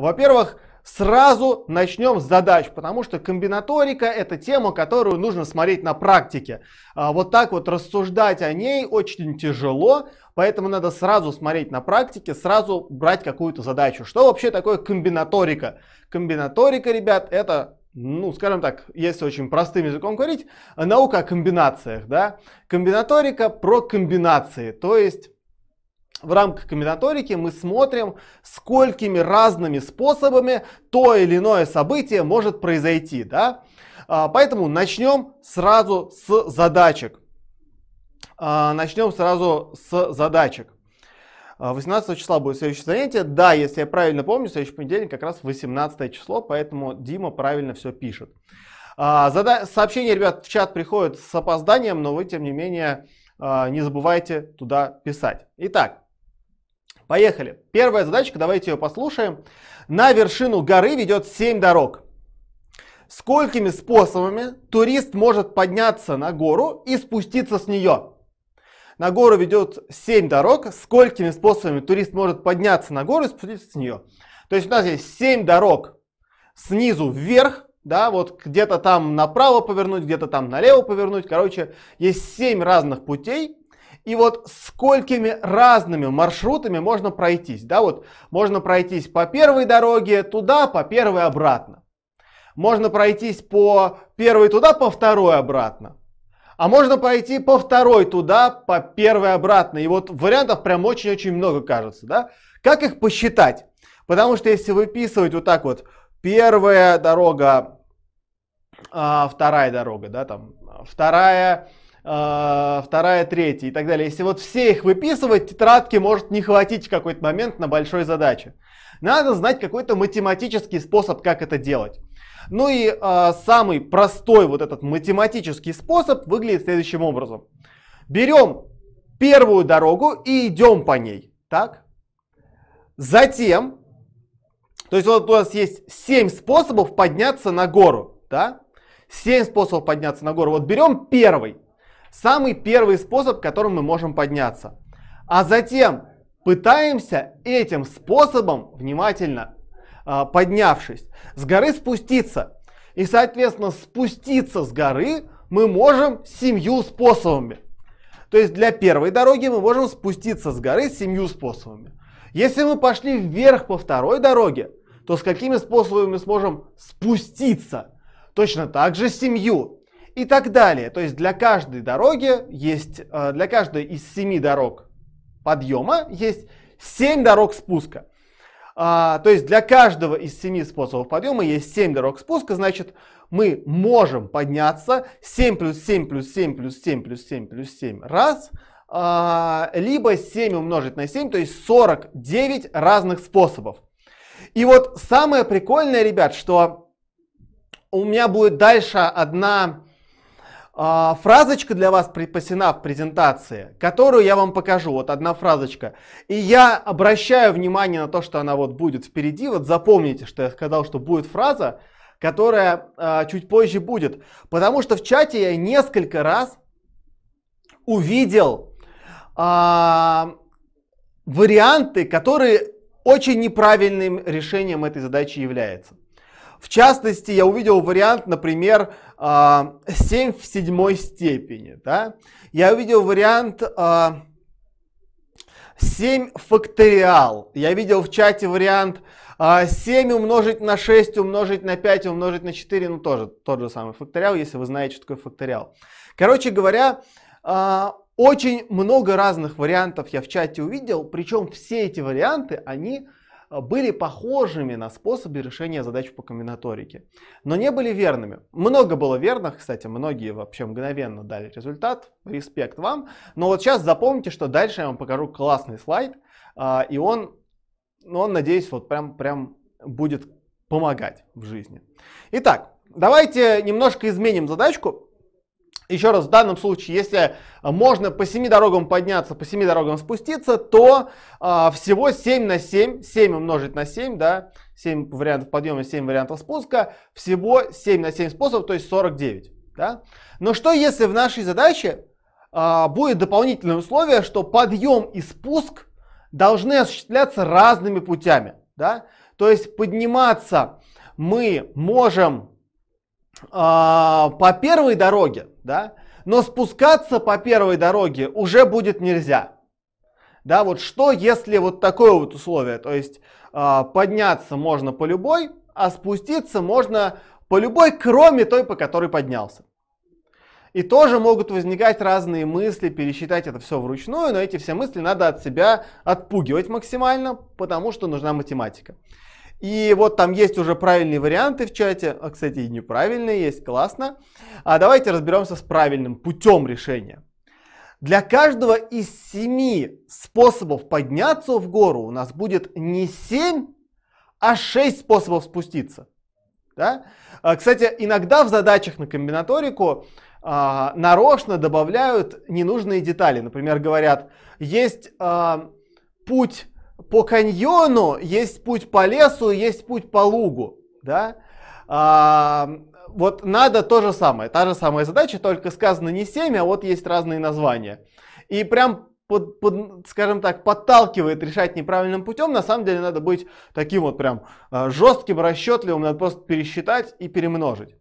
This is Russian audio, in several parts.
Во-первых, сразу начнем с задач, потому что комбинаторика это тема, которую нужно смотреть на практике. А вот так вот рассуждать о ней очень тяжело, поэтому надо сразу смотреть на практике, сразу брать какую-то задачу. Что вообще такое комбинаторика? Комбинаторика, ребят, это ну, скажем так, если очень простым языком говорить, наука о комбинациях, да? Комбинаторика про комбинации, то есть в рамках комбинаторики мы смотрим, сколькими разными способами то или иное событие может произойти. Да? А, поэтому начнем сразу с задачек. А, начнем сразу с задачек. 18 а, числа будет следующее занятие. Да, если я правильно помню, следующий понедельник как раз 18 число, поэтому Дима правильно все пишет. Зада... Сообщения, ребят, в чат приходит с опозданием, но вы, тем не менее, не забывайте туда писать. Итак, Поехали. Первая задачка, давайте ее послушаем. На вершину горы ведет 7 дорог. Сколькими способами турист может подняться на гору и спуститься с нее? На гору ведет 7 дорог. Сколькими способами турист может подняться на гору и спуститься с нее? То есть у нас есть 7 дорог снизу вверх, да, вот где-то там направо повернуть, где-то там налево повернуть. Короче, есть 7 разных путей, и вот сколькими разными маршрутами можно пройтись, да, вот можно пройтись по первой дороге туда, по первой обратно. Можно пройтись по первой туда, по второй обратно. А можно пойти по второй туда, по первой обратно. И вот вариантов прям очень-очень много кажется, да. Как их посчитать? Потому что если выписывать вот так вот, первая дорога, а, вторая дорога, да, там, вторая, а, вторая, третья и так далее. Если вот все их выписывать, тетрадки может не хватить в какой-то момент на большой задаче. Надо знать какой-то математический способ, как это делать. Ну и э, самый простой вот этот математический способ выглядит следующим образом. Берем первую дорогу и идем по ней. Так? Затем, то есть вот у нас есть 7 способов подняться на гору. Да? 7 способов подняться на гору. Вот берем первый. Самый первый способ, которым мы можем подняться. А затем пытаемся этим способом, внимательно а, поднявшись, с горы спуститься. И, соответственно, спуститься с горы мы можем семью способами. То есть для первой дороги мы можем спуститься с горы семью способами. Если мы пошли вверх по второй дороге, то с какими способами мы сможем спуститься? Точно так же семью и так далее. То есть для каждой дороги есть, э, для каждой из семи дорог подъема есть семь дорог спуска. А, то есть для каждого из семи способов подъема есть семь дорог спуска, значит мы можем подняться 7 плюс 7 плюс 7 плюс 7 плюс 7 плюс 7 раз, а, либо 7 умножить на 7, то есть 49 разных способов. И вот самое прикольное, ребят, что у меня будет дальше одна а, фразочка для вас припасена в презентации, которую я вам покажу. Вот одна фразочка. И я обращаю внимание на то, что она вот будет впереди. Вот запомните, что я сказал, что будет фраза, которая э, чуть позже будет. Потому что в чате я несколько раз увидел э, варианты, которые очень неправильным решением этой задачи являются. В частности, я увидел вариант, например, 7 а, в седьмой степени. Да? Я увидел вариант 7 а, факториал. Я видел в чате вариант 7 а, умножить на 6, умножить на 5, умножить на 4, ну тоже тот же самый факториал, если вы знаете, что такое факториал. Короче говоря, очень много разных вариантов я в чате увидел, причем все эти варианты, они были похожими на способы решения задач по комбинаторике, но не были верными. Много было верных, кстати, многие вообще мгновенно дали результат, респект вам. Но вот сейчас запомните, что дальше я вам покажу классный слайд, а, и он, ну, он надеюсь, вот прям, прям будет помогать в жизни. Итак, давайте немножко изменим задачку еще раз, в данном случае, если можно по семи дорогам подняться, по семи дорогам спуститься, то а, всего 7 на 7, 7 умножить на 7, да, 7 вариантов подъема, 7 вариантов спуска, всего 7 на 7 способов, то есть 49. Да? Но что если в нашей задаче а, будет дополнительное условие, что подъем и спуск должны осуществляться разными путями? Да? То есть подниматься мы можем а, по первой дороге, да, но спускаться по первой дороге уже будет нельзя. Да, вот что, если вот такое вот условие, то есть э, подняться можно по любой, а спуститься можно по любой, кроме той, по которой поднялся. И тоже могут возникать разные мысли, пересчитать это все вручную, но эти все мысли надо от себя отпугивать максимально, потому что нужна математика. И вот там есть уже правильные варианты в чате, а, кстати, и неправильные есть, классно. А давайте разберемся с правильным путем решения. Для каждого из семи способов подняться в гору у нас будет не семь, а шесть способов спуститься. Да? А, кстати, иногда в задачах на комбинаторику а, нарочно добавляют ненужные детали. Например, говорят, есть а, путь по каньону, есть путь по лесу, есть путь по лугу, да? А, вот надо то же самое, та же самая задача, только сказано не 7, а вот есть разные названия. И прям под, под, скажем так, подталкивает решать неправильным путем, на самом деле надо быть таким вот прям а, жестким, расчетливым, надо просто пересчитать и перемножить.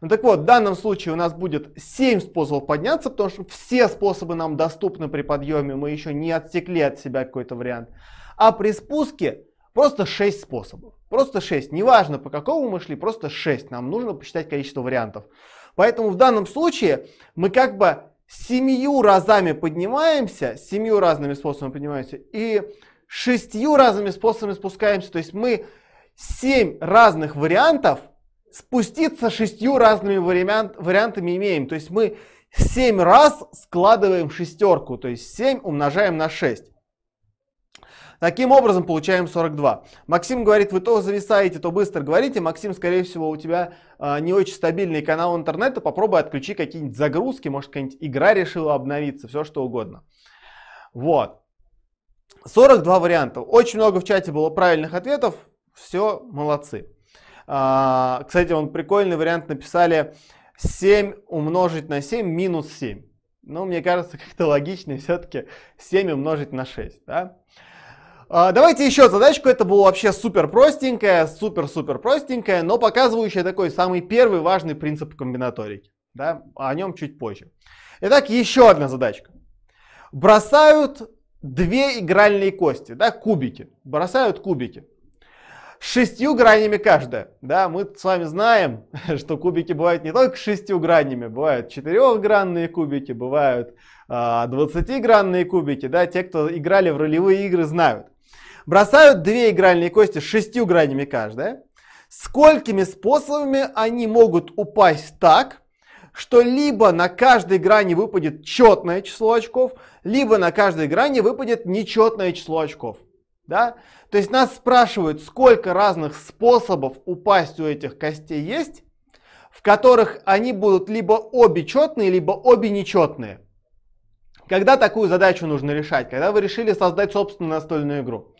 Ну так вот, в данном случае у нас будет 7 способов подняться, потому что все способы нам доступны при подъеме, мы еще не отсекли от себя какой-то вариант. А при спуске просто 6 способов. Просто 6. Неважно, по какому мы шли, просто 6. Нам нужно посчитать количество вариантов. Поэтому в данном случае мы как бы семью разами поднимаемся, семью разными способами поднимаемся и шестью разными способами спускаемся. То есть мы семь разных вариантов спуститься шестью разными вариант, вариантами имеем. То есть мы 7 раз складываем шестерку, то есть 7 умножаем на 6. Таким образом получаем 42. Максим говорит, вы то зависаете, то быстро говорите. Максим, скорее всего, у тебя э, не очень стабильный канал интернета. Попробуй отключи какие-нибудь загрузки, может, какая-нибудь игра решила обновиться, все что угодно. Вот. 42 варианта. Очень много в чате было правильных ответов. Все, молодцы. А, кстати, он прикольный вариант написали 7 умножить на 7 минус 7. Ну, мне кажется, как-то логичнее все-таки 7 умножить на 6. Да? А, давайте еще задачку, это было вообще супер простенькая, супер-супер простенькая, но показывающая такой самый первый важный принцип комбинаторики. Да? А о нем чуть позже. Итак, еще одна задачка. Бросают две игральные кости, да, кубики. Бросают кубики. С шестью гранями каждая. Да, мы с вами знаем, что кубики бывают не только с шестью гранями, бывают четырехгранные кубики, бывают а, двадцатигранные э, кубики. Да, те, кто играли в ролевые игры, знают бросают две игральные кости с шестью гранями каждая, сколькими способами они могут упасть так, что либо на каждой грани выпадет четное число очков, либо на каждой грани выпадет нечетное число очков. Да? То есть нас спрашивают, сколько разных способов упасть у этих костей есть, в которых они будут либо обе четные, либо обе нечетные. Когда такую задачу нужно решать? Когда вы решили создать собственную настольную игру.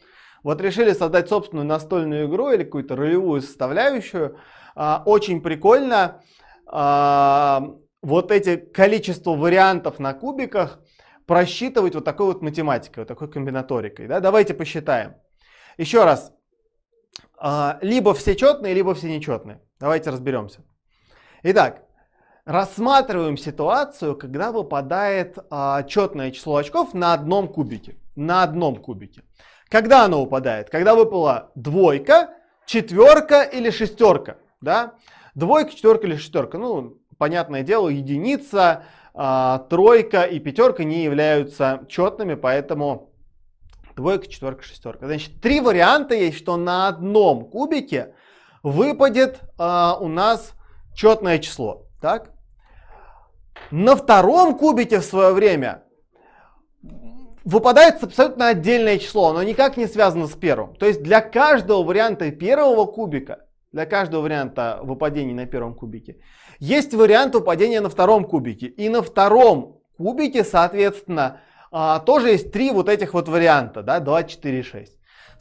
Вот решили создать собственную настольную игру или какую-то ролевую составляющую. А, очень прикольно. А, вот эти количество вариантов на кубиках просчитывать вот такой вот математикой, вот такой комбинаторикой. Да? Давайте посчитаем. Еще раз. А, либо все четные, либо все нечетные. Давайте разберемся. Итак, рассматриваем ситуацию, когда выпадает а, четное число очков на одном кубике. На одном кубике. Когда оно упадает? Когда выпала двойка, четверка или шестерка, да? Двойка, четверка или шестерка, ну, понятное дело, единица, а, тройка и пятерка не являются четными, поэтому двойка, четверка, шестерка. Значит, три варианта есть, что на одном кубике выпадет а, у нас четное число, так? На втором кубике в свое время выпадает абсолютно отдельное число, оно никак не связано с первым. То есть для каждого варианта первого кубика, для каждого варианта выпадения на первом кубике, есть вариант выпадения на втором кубике. И на втором кубике, соответственно, а, тоже есть три вот этих вот варианта, да, 2, 4, 6.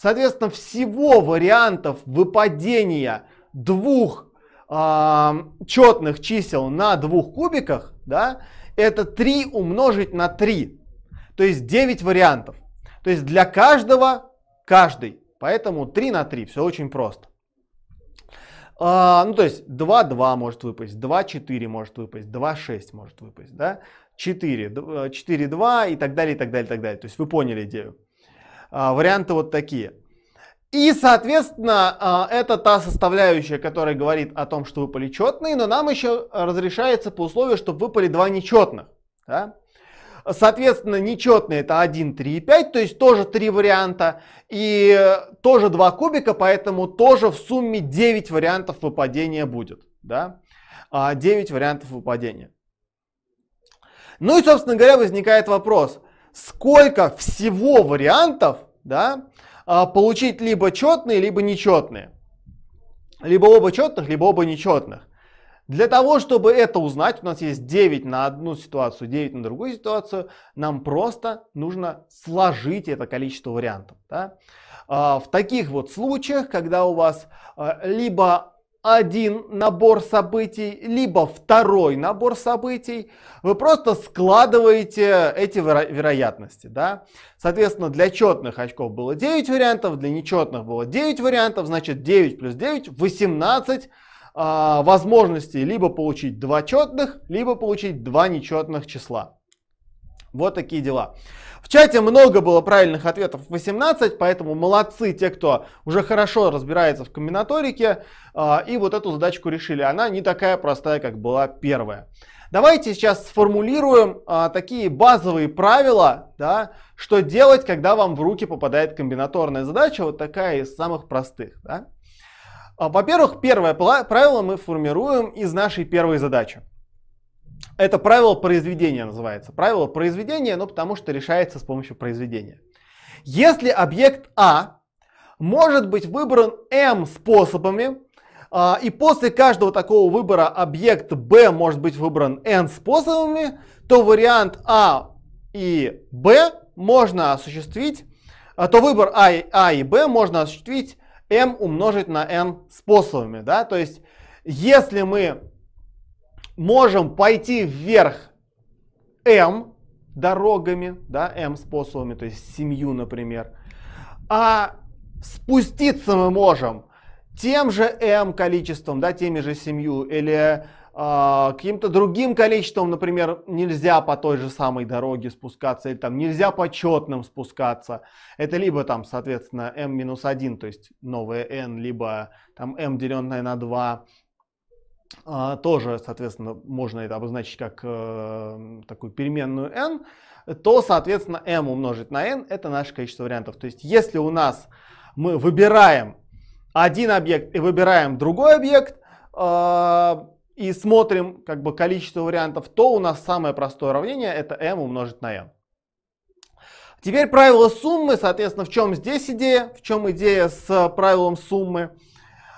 Соответственно, всего вариантов выпадения двух э, четных чисел на двух кубиках, да, это 3 умножить на 3. То есть 9 вариантов. То есть для каждого каждый. Поэтому 3 на 3, все очень просто. А, ну, то есть 2, 2 может выпасть, 2, 4 может выпасть, 2, 6 может выпасть, да? 4, 4, 2 и так далее, и так далее, и так далее. То есть вы поняли идею. А, варианты вот такие. И, соответственно, а, это та составляющая, которая говорит о том, что выпали четные, но нам еще разрешается по условию, чтобы выпали два нечетных. Да? Соответственно, нечетные это 1, 3 и 5, то есть тоже три варианта. И э, тоже два кубика, поэтому тоже в сумме 9 вариантов выпадения будет. Да? 9 а, вариантов выпадения. Ну и, собственно говоря, возникает вопрос, сколько всего вариантов да, а, получить либо четные, либо нечетные. Либо оба четных, либо оба нечетных. Для того, чтобы это узнать, у нас есть 9 на одну ситуацию, 9 на другую ситуацию, нам просто нужно сложить это количество вариантов. Да? А, в таких вот случаях, когда у вас а, либо один набор событий, либо второй набор событий, вы просто складываете эти веро- вероятности. Да? Соответственно, для четных очков было 9 вариантов, для нечетных было 9 вариантов, значит 9 плюс 9, 18 а, возможности либо получить два четных, либо получить два нечетных числа. Вот такие дела. В чате много было правильных ответов 18, поэтому молодцы те, кто уже хорошо разбирается в комбинаторике э, и вот эту задачку решили. Она не такая простая, как была первая. Давайте сейчас сформулируем э, такие базовые правила, да, что делать, когда вам в руки попадает комбинаторная задача, вот такая из самых простых. Да? А, во-первых, первое правило мы формируем из нашей первой задачи. Это правило произведения называется. Правило произведения, ну потому что решается с помощью произведения. Если объект А может быть выбран m способами, а, и после каждого такого выбора объект Б может быть выбран n способами, то вариант А и Б можно осуществить, а, то выбор А и, Б можно осуществить m умножить на n способами. Да? То есть, если мы можем пойти вверх m дорогами, да, m способами, то есть семью, например, а спуститься мы можем тем же m количеством, да, теми же семью или а, каким-то другим количеством, например, нельзя по той же самой дороге спускаться, или там нельзя по четным спускаться. Это либо там, соответственно, m-1, то есть новое n, либо там m, деленное на 2, а, тоже, соответственно, можно это обозначить как э, такую переменную n, то, соответственно, m умножить на n – это наше количество вариантов. То есть, если у нас мы выбираем один объект и выбираем другой объект, э, и смотрим как бы количество вариантов, то у нас самое простое уравнение это m умножить на n. Теперь правило суммы, соответственно, в чем здесь идея, в чем идея с правилом суммы,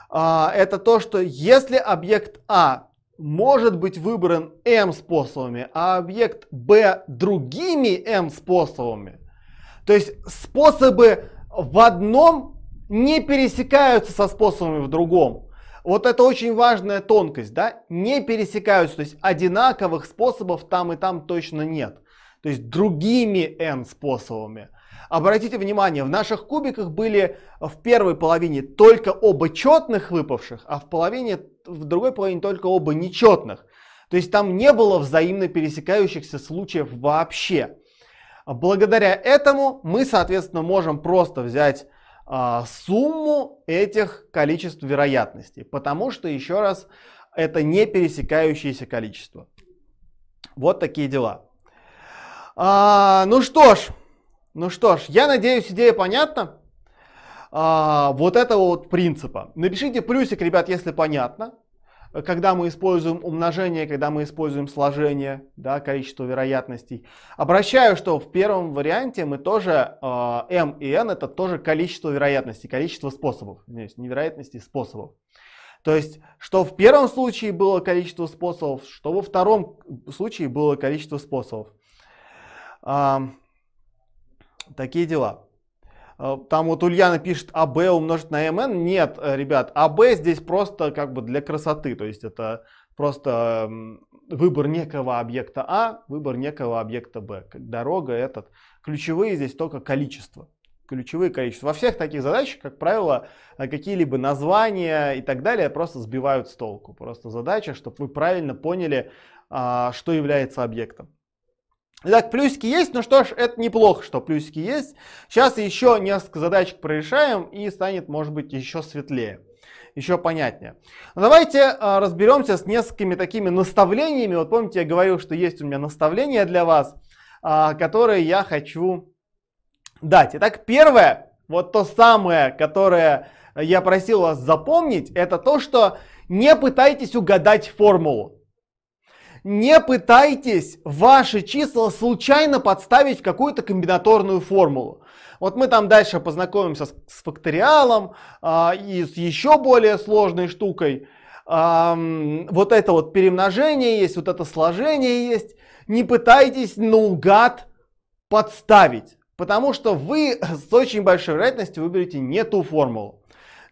а, это то, что если объект А может быть выбран m способами, а объект b другими m способами. То есть способы в одном не пересекаются со способами в другом. Вот это очень важная тонкость, да, не пересекаются, то есть одинаковых способов там и там точно нет. То есть другими n способами. Обратите внимание, в наших кубиках были в первой половине только оба четных выпавших, а в половине, в другой половине только оба нечетных. То есть там не было взаимно пересекающихся случаев вообще. Благодаря этому мы, соответственно, можем просто взять а, сумму этих количеств вероятностей, потому что, еще раз, это не пересекающиеся количества. Вот такие дела. А, ну что ж, ну что ж, я надеюсь, идея понятна. А, вот этого вот принципа. Напишите плюсик, ребят, если понятно когда мы используем умножение, когда мы используем сложение, да, количество вероятностей. Обращаю, что в первом варианте мы тоже, э, m и n это тоже количество вероятностей, количество способов, извиняюсь, не вероятностей, способов. То есть, что в первом случае было количество способов, что во втором случае было количество способов. Э, такие дела. Э, там вот Ульяна пишет АБ умножить на МН. Нет, э, ребят, АБ здесь просто как бы для красоты. То есть это просто выбор некого объекта А, выбор некого объекта Б. Дорога этот. Ключевые здесь только количество. Ключевые количества. Во всех таких задачах, как правило, э, какие-либо названия и так далее просто сбивают с толку. Просто задача, чтобы вы правильно поняли, а, что является объектом. Итак, плюсики есть, ну что ж, это неплохо, что плюсики есть. Сейчас еще несколько задачек прорешаем и станет, может быть, еще светлее, еще понятнее. Но ну, давайте а, разберемся с несколькими такими наставлениями. Вот помните, я говорил, что есть у меня наставления для вас, а, которые я хочу дать. Итак, первое, вот то самое, которое я просил вас запомнить, это то, что не пытайтесь угадать формулу. Не пытайтесь ваши числа случайно подставить в какую-то комбинаторную формулу. Вот мы там дальше познакомимся с, с факториалом а, и с еще более сложной штукой. А, вот это вот перемножение есть, вот это сложение есть. Не пытайтесь наугад подставить, потому что вы с очень большой вероятностью выберете не ту формулу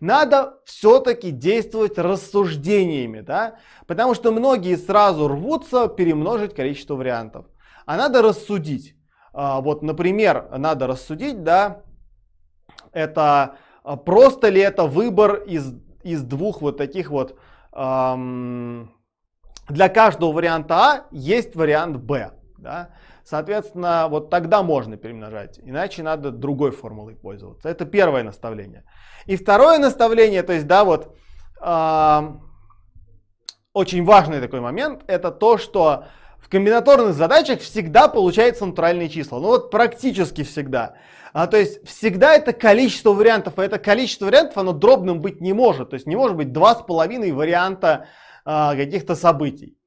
надо все-таки действовать рассуждениями, да? Потому что многие сразу рвутся перемножить количество вариантов. А надо рассудить. А, вот, например, надо рассудить, да, это а, просто ли это выбор из, из двух вот таких вот, эм, для каждого варианта А есть вариант Б, да? Соответственно, вот тогда можно перемножать, иначе надо другой формулой пользоваться. Это первое наставление. И второе наставление, то есть, да, вот э, очень важный такой момент, это то, что в комбинаторных задачах всегда получается натуральные числа. Ну вот практически всегда. А, то есть всегда это количество вариантов, а это количество вариантов, оно дробным быть не может. То есть не может быть два с половиной варианта а, каких-то событий.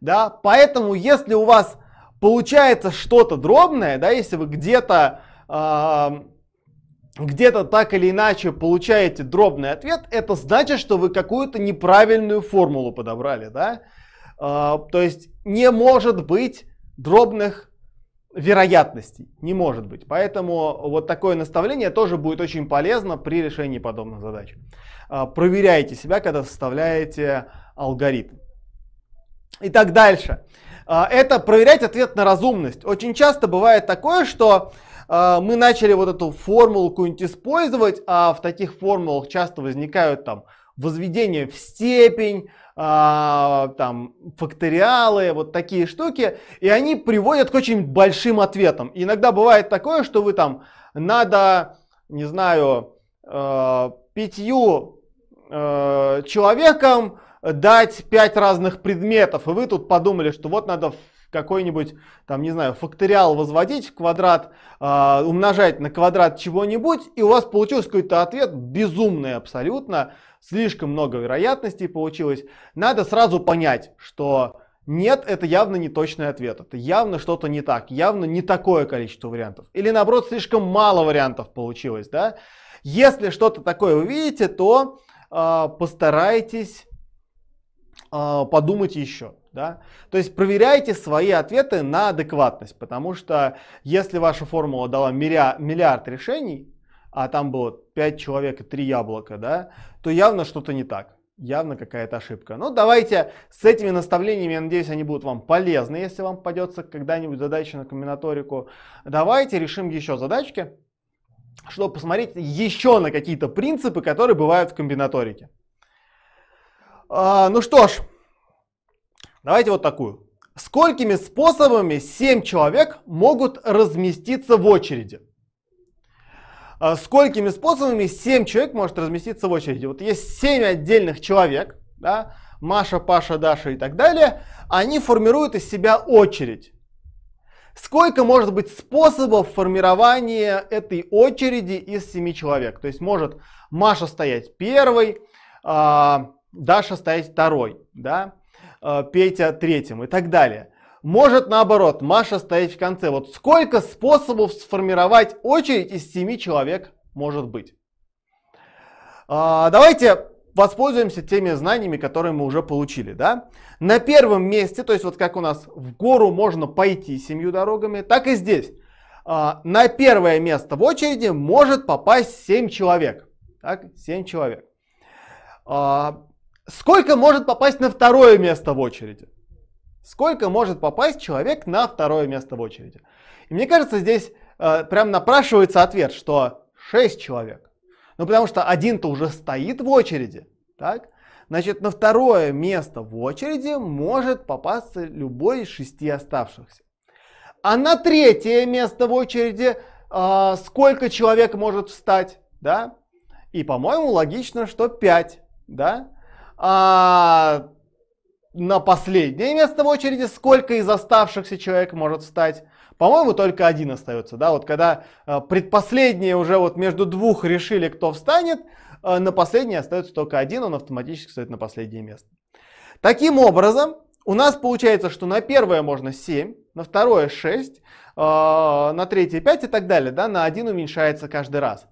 Да? Поэтому если у вас получается что-то дробное, да, если вы где-то а, где-то так или иначе получаете дробный ответ, это значит, что вы какую-то неправильную формулу подобрали, да? Uh, то есть не может быть дробных вероятностей. Не может быть. Поэтому вот такое наставление тоже будет очень полезно при решении подобных задач. Uh, проверяйте себя, когда составляете алгоритм. Итак, дальше. Uh, это проверять ответ на разумность. Очень часто бывает такое, что а, мы начали вот эту формулу какую-нибудь использовать, а в таких формулах часто возникают там возведение в степень, а, там, факториалы, вот такие штуки, и они приводят к очень большим ответам. иногда бывает такое, что вы там надо, не знаю, а, пятью э, человекам дать пять разных предметов, и вы тут подумали, что вот надо какой-нибудь, там, не знаю, факториал возводить в квадрат, э, умножать на квадрат чего-нибудь, и у вас получился какой-то ответ безумный абсолютно, слишком много вероятностей получилось. Надо сразу понять, что нет, это явно не точный ответ, это явно что-то не так, явно не такое количество вариантов. Или наоборот, слишком мало вариантов получилось, да? Если что-то такое вы видите, то э, постарайтесь а, Подумайте еще. Да? То есть проверяйте свои ответы на адекватность, потому что если ваша формула дала миллиард, миллиард решений, а там было 5 человек и 3 яблока, да, то явно что-то не так, явно какая-то ошибка. Но ну, давайте с этими наставлениями, я надеюсь, они будут вам полезны, если вам попадется когда-нибудь задача на комбинаторику. Давайте решим еще задачки, чтобы посмотреть еще на какие-то принципы, которые бывают в комбинаторике. А, ну что ж, давайте вот такую. Сколькими способами 7 человек могут разместиться в очереди? А, сколькими способами 7 человек может разместиться в очереди? Вот есть 7 отдельных человек, да, Маша, Паша, Даша и так далее, они формируют из себя очередь. Сколько может быть способов формирования этой очереди из семи человек? То есть может Маша стоять первой, а, Даша стоять второй, да, э, Петя третьим и так далее. Может наоборот, Маша стоять в конце. Вот сколько способов сформировать очередь из семи человек может быть? А, давайте воспользуемся теми знаниями, которые мы уже получили, да? На первом месте, то есть вот как у нас в гору можно пойти семью дорогами, так и здесь. А, на первое место в очереди может попасть семь человек. Так, семь человек. А, Сколько может попасть на второе место в очереди? Сколько может попасть человек на второе место в очереди? И мне кажется, здесь э, прям напрашивается ответ, что 6 человек. Ну, потому что один-то уже стоит в очереди, так? Значит, на второе место в очереди может попасться любой из шести оставшихся. А на третье место в очереди э, сколько человек может встать, да? И, по-моему, логично, что 5, да? А на последнее место в очереди сколько из оставшихся человек может встать? По-моему, только один остается, да, вот когда э, предпоследние уже вот между двух решили, кто встанет, э, на последнее остается только один, он автоматически стоит на последнее место. Таким образом, у нас получается, что на первое можно 7, на второе 6, э, на третье 5 и так далее, да, на один уменьшается каждый раз.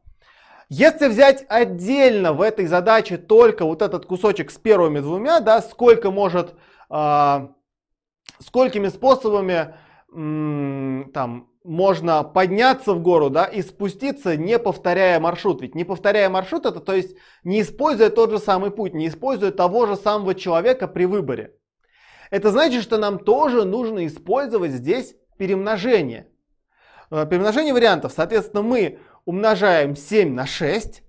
Если взять отдельно в этой задаче только вот этот кусочек с первыми двумя, да, сколько может, э, сколькими способами э, там можно подняться в гору, да, и спуститься, не повторяя маршрут. Ведь не повторяя маршрут, это то есть не используя тот же самый путь, не используя того же самого человека при выборе. Это значит, что нам тоже нужно использовать здесь перемножение. Э, перемножение вариантов, соответственно, мы умножаем 7 на 6.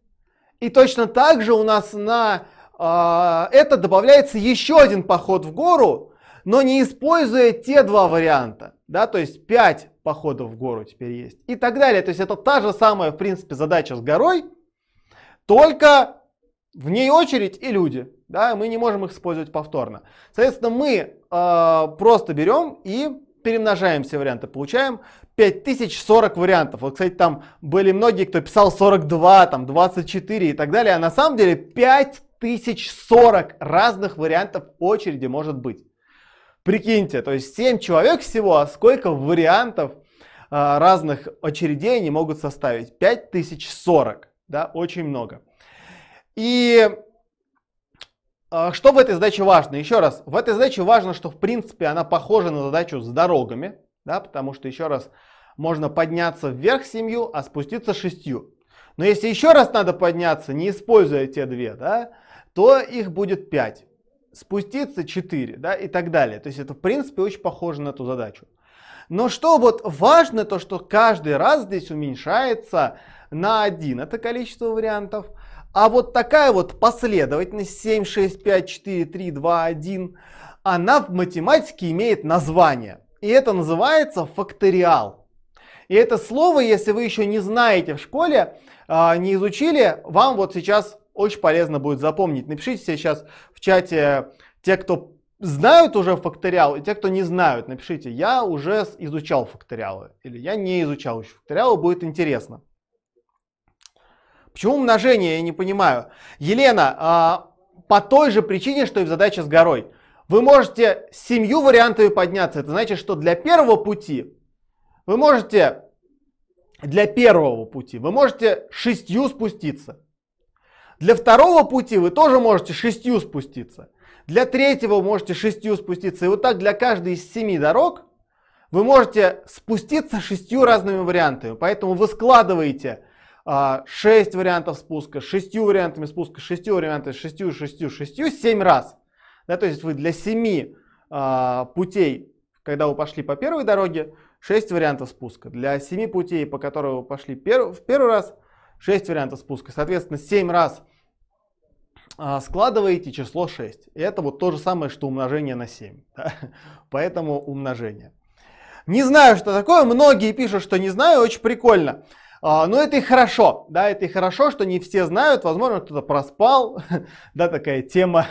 И точно так же у нас на э, это добавляется еще один поход в гору, но не используя те два варианта. Да, то есть 5 походов в гору теперь есть и так далее. То есть это та же самая, в принципе, задача с горой, только в ней очередь и люди. Да, мы не можем их использовать повторно. Соответственно, мы э, просто берем и перемножаем все варианты, получаем 5040 вариантов. Вот, кстати, там были многие, кто писал 42, там 24 и так далее, а на самом деле 5040 разных вариантов очереди может быть. Прикиньте, то есть 7 человек всего, а сколько вариантов а, разных очередей они могут составить? 5040, да, очень много. И а что в этой задаче важно? Еще раз, в этой задаче важно, что в принципе она похожа на задачу с дорогами, да, потому что еще раз можно подняться вверх семью, а спуститься шестью. Но если еще раз надо подняться, не используя те две, да, то их будет 5. Спуститься 4 да, и так далее. То есть это в принципе очень похоже на эту задачу. Но что вот важно, то что каждый раз здесь уменьшается на 1 это количество вариантов – а вот такая вот последовательность 7, 6, 5, 4, 3, 2, 1, она в математике имеет название. И это называется факториал. И это слово, если вы еще не знаете в школе, а, не изучили, вам вот сейчас очень полезно будет запомнить. Напишите сейчас в чате те, кто знают уже факториал, и те, кто не знают, напишите, я уже изучал факториалы, или я не изучал еще факториалы, будет интересно. Почему умножение, я не понимаю. Елена, а, по той же причине, что и в задаче с горой. Вы можете с семью вариантами подняться. Это значит, что для первого пути вы можете для первого пути вы можете шестью спуститься. Для второго пути вы тоже можете шестью спуститься. Для третьего вы можете шестью спуститься. И вот так для каждой из семи дорог вы можете спуститься шестью разными вариантами. Поэтому вы складываете 6 а, вариантов спуска, 6 вариантами спуска, 6 вариантами, 6, 6, 6, 7 раз. Да, то есть вы для 7 а, путей, когда вы пошли по первой дороге, 6 вариантов спуска. Для 7 путей, по которым вы пошли в первый раз, 6 вариантов спуска. Соответственно, 7 раз а, складываете число 6. И это вот то же самое, что умножение на 7. Да? Поэтому умножение. Не знаю, что такое. Многие пишут, что не знаю. Очень прикольно. А, но ну, это и хорошо, да, это и хорошо, что не все знают, возможно, кто-то проспал, да, такая тема,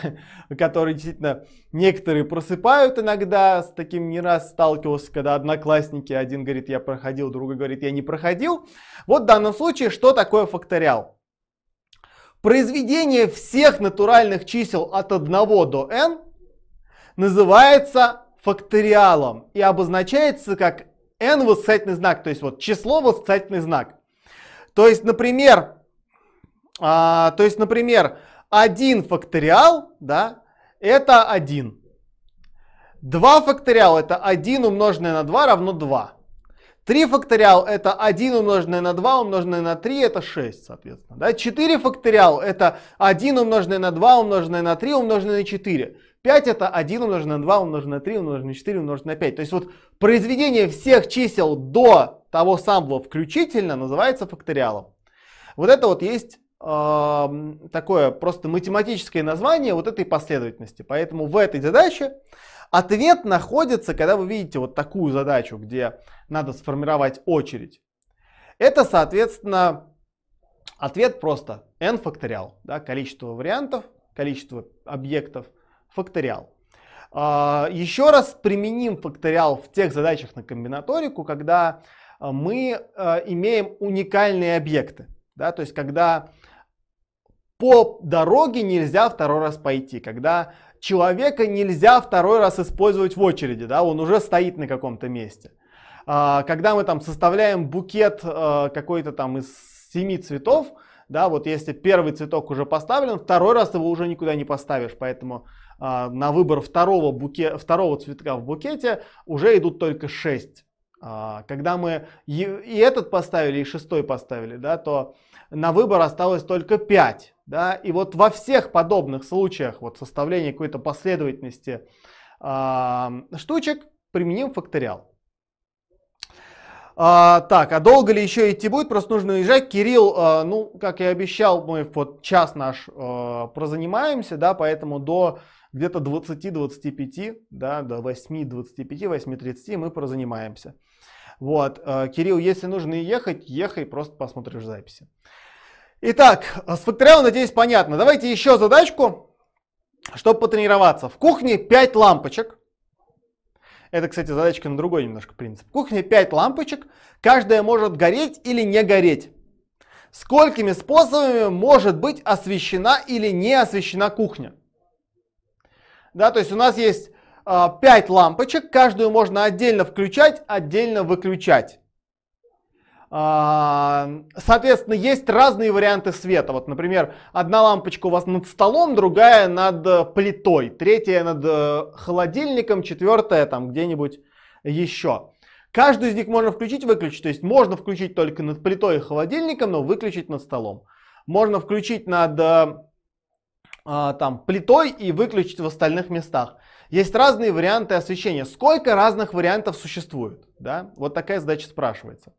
которую действительно некоторые просыпают иногда, с таким не раз сталкивался, когда одноклассники, один говорит, я проходил, другой говорит, я не проходил. Вот в данном случае, что такое факториал? Произведение всех натуральных чисел от 1 до n называется факториалом и обозначается как n восклицательный знак, то есть вот число восклицательный знак. То есть, например, а, то есть, например, 1 факториал, да, это 1. 2 факториал это 1 умноженное на 2 равно 2. 3 факториал это 1 умноженное на 2 умноженное на 3 это 6, соответственно. Да? 4 факториал это 1 умноженное на 2 умноженное на 3 умноженное на 4. 5 это 1 умноженное на 2 умноженное на 3 умноженное на 4 умноженное на 5. То есть вот произведение всех чисел до того самого включительно называется факториалом. Вот это вот есть э, такое просто математическое название вот этой последовательности. Поэтому в этой задаче ответ находится, когда вы видите вот такую задачу, где надо сформировать очередь. Это, соответственно, ответ просто n факториал, да, количество вариантов, количество объектов, факториал. А, еще раз применим факториал в тех задачах на комбинаторику, когда а, мы а, имеем уникальные объекты. Да? То есть когда по дороге нельзя второй раз пойти, когда человека нельзя второй раз использовать в очереди, да, он уже стоит на каком-то месте. А, когда мы там составляем букет какой-то там из семи цветов, да, вот если первый цветок уже поставлен, второй раз его уже никуда не поставишь, поэтому на выбор второго, буке, второго цветка в букете уже идут только шесть а, когда мы и этот поставили, и шестой поставили, да, то на выбор осталось только пять. Да? И вот во всех подобных случаях вот составления какой-то последовательности а, штучек применим факториал. А, так, а долго ли еще идти будет? Просто нужно уезжать. Кирилл, э, ну, как я обещал, мы вот час наш э, прозанимаемся, да, поэтому до где-то 20-25, да, до 8-25, 8-30 мы прозанимаемся. Вот, э, Кирилл, если нужно ехать, ехай, просто посмотришь записи. Итак, э, с факториалом, надеюсь, понятно. Давайте еще задачку, чтобы потренироваться. В кухне 5 лампочек. Это, кстати, задачка на другой немножко принцип. В кухне 5 лампочек, каждая может гореть или не гореть. Сколькими способами может быть освещена или не освещена кухня? Да, то есть у нас есть 5 а, лампочек, каждую можно отдельно включать, отдельно выключать. А, соответственно, есть разные варианты света. Вот, например, одна лампочка у вас над столом, другая над э, плитой, третья над э, холодильником, четвертая там где-нибудь еще. Каждую из них можно включить, выключить. То есть можно включить только над плитой и холодильником, но выключить над столом. Можно включить над э, а, там плитой и выключить в остальных местах. Есть разные варианты освещения. Сколько разных вариантов существует? Да? Вот такая задача спрашивается.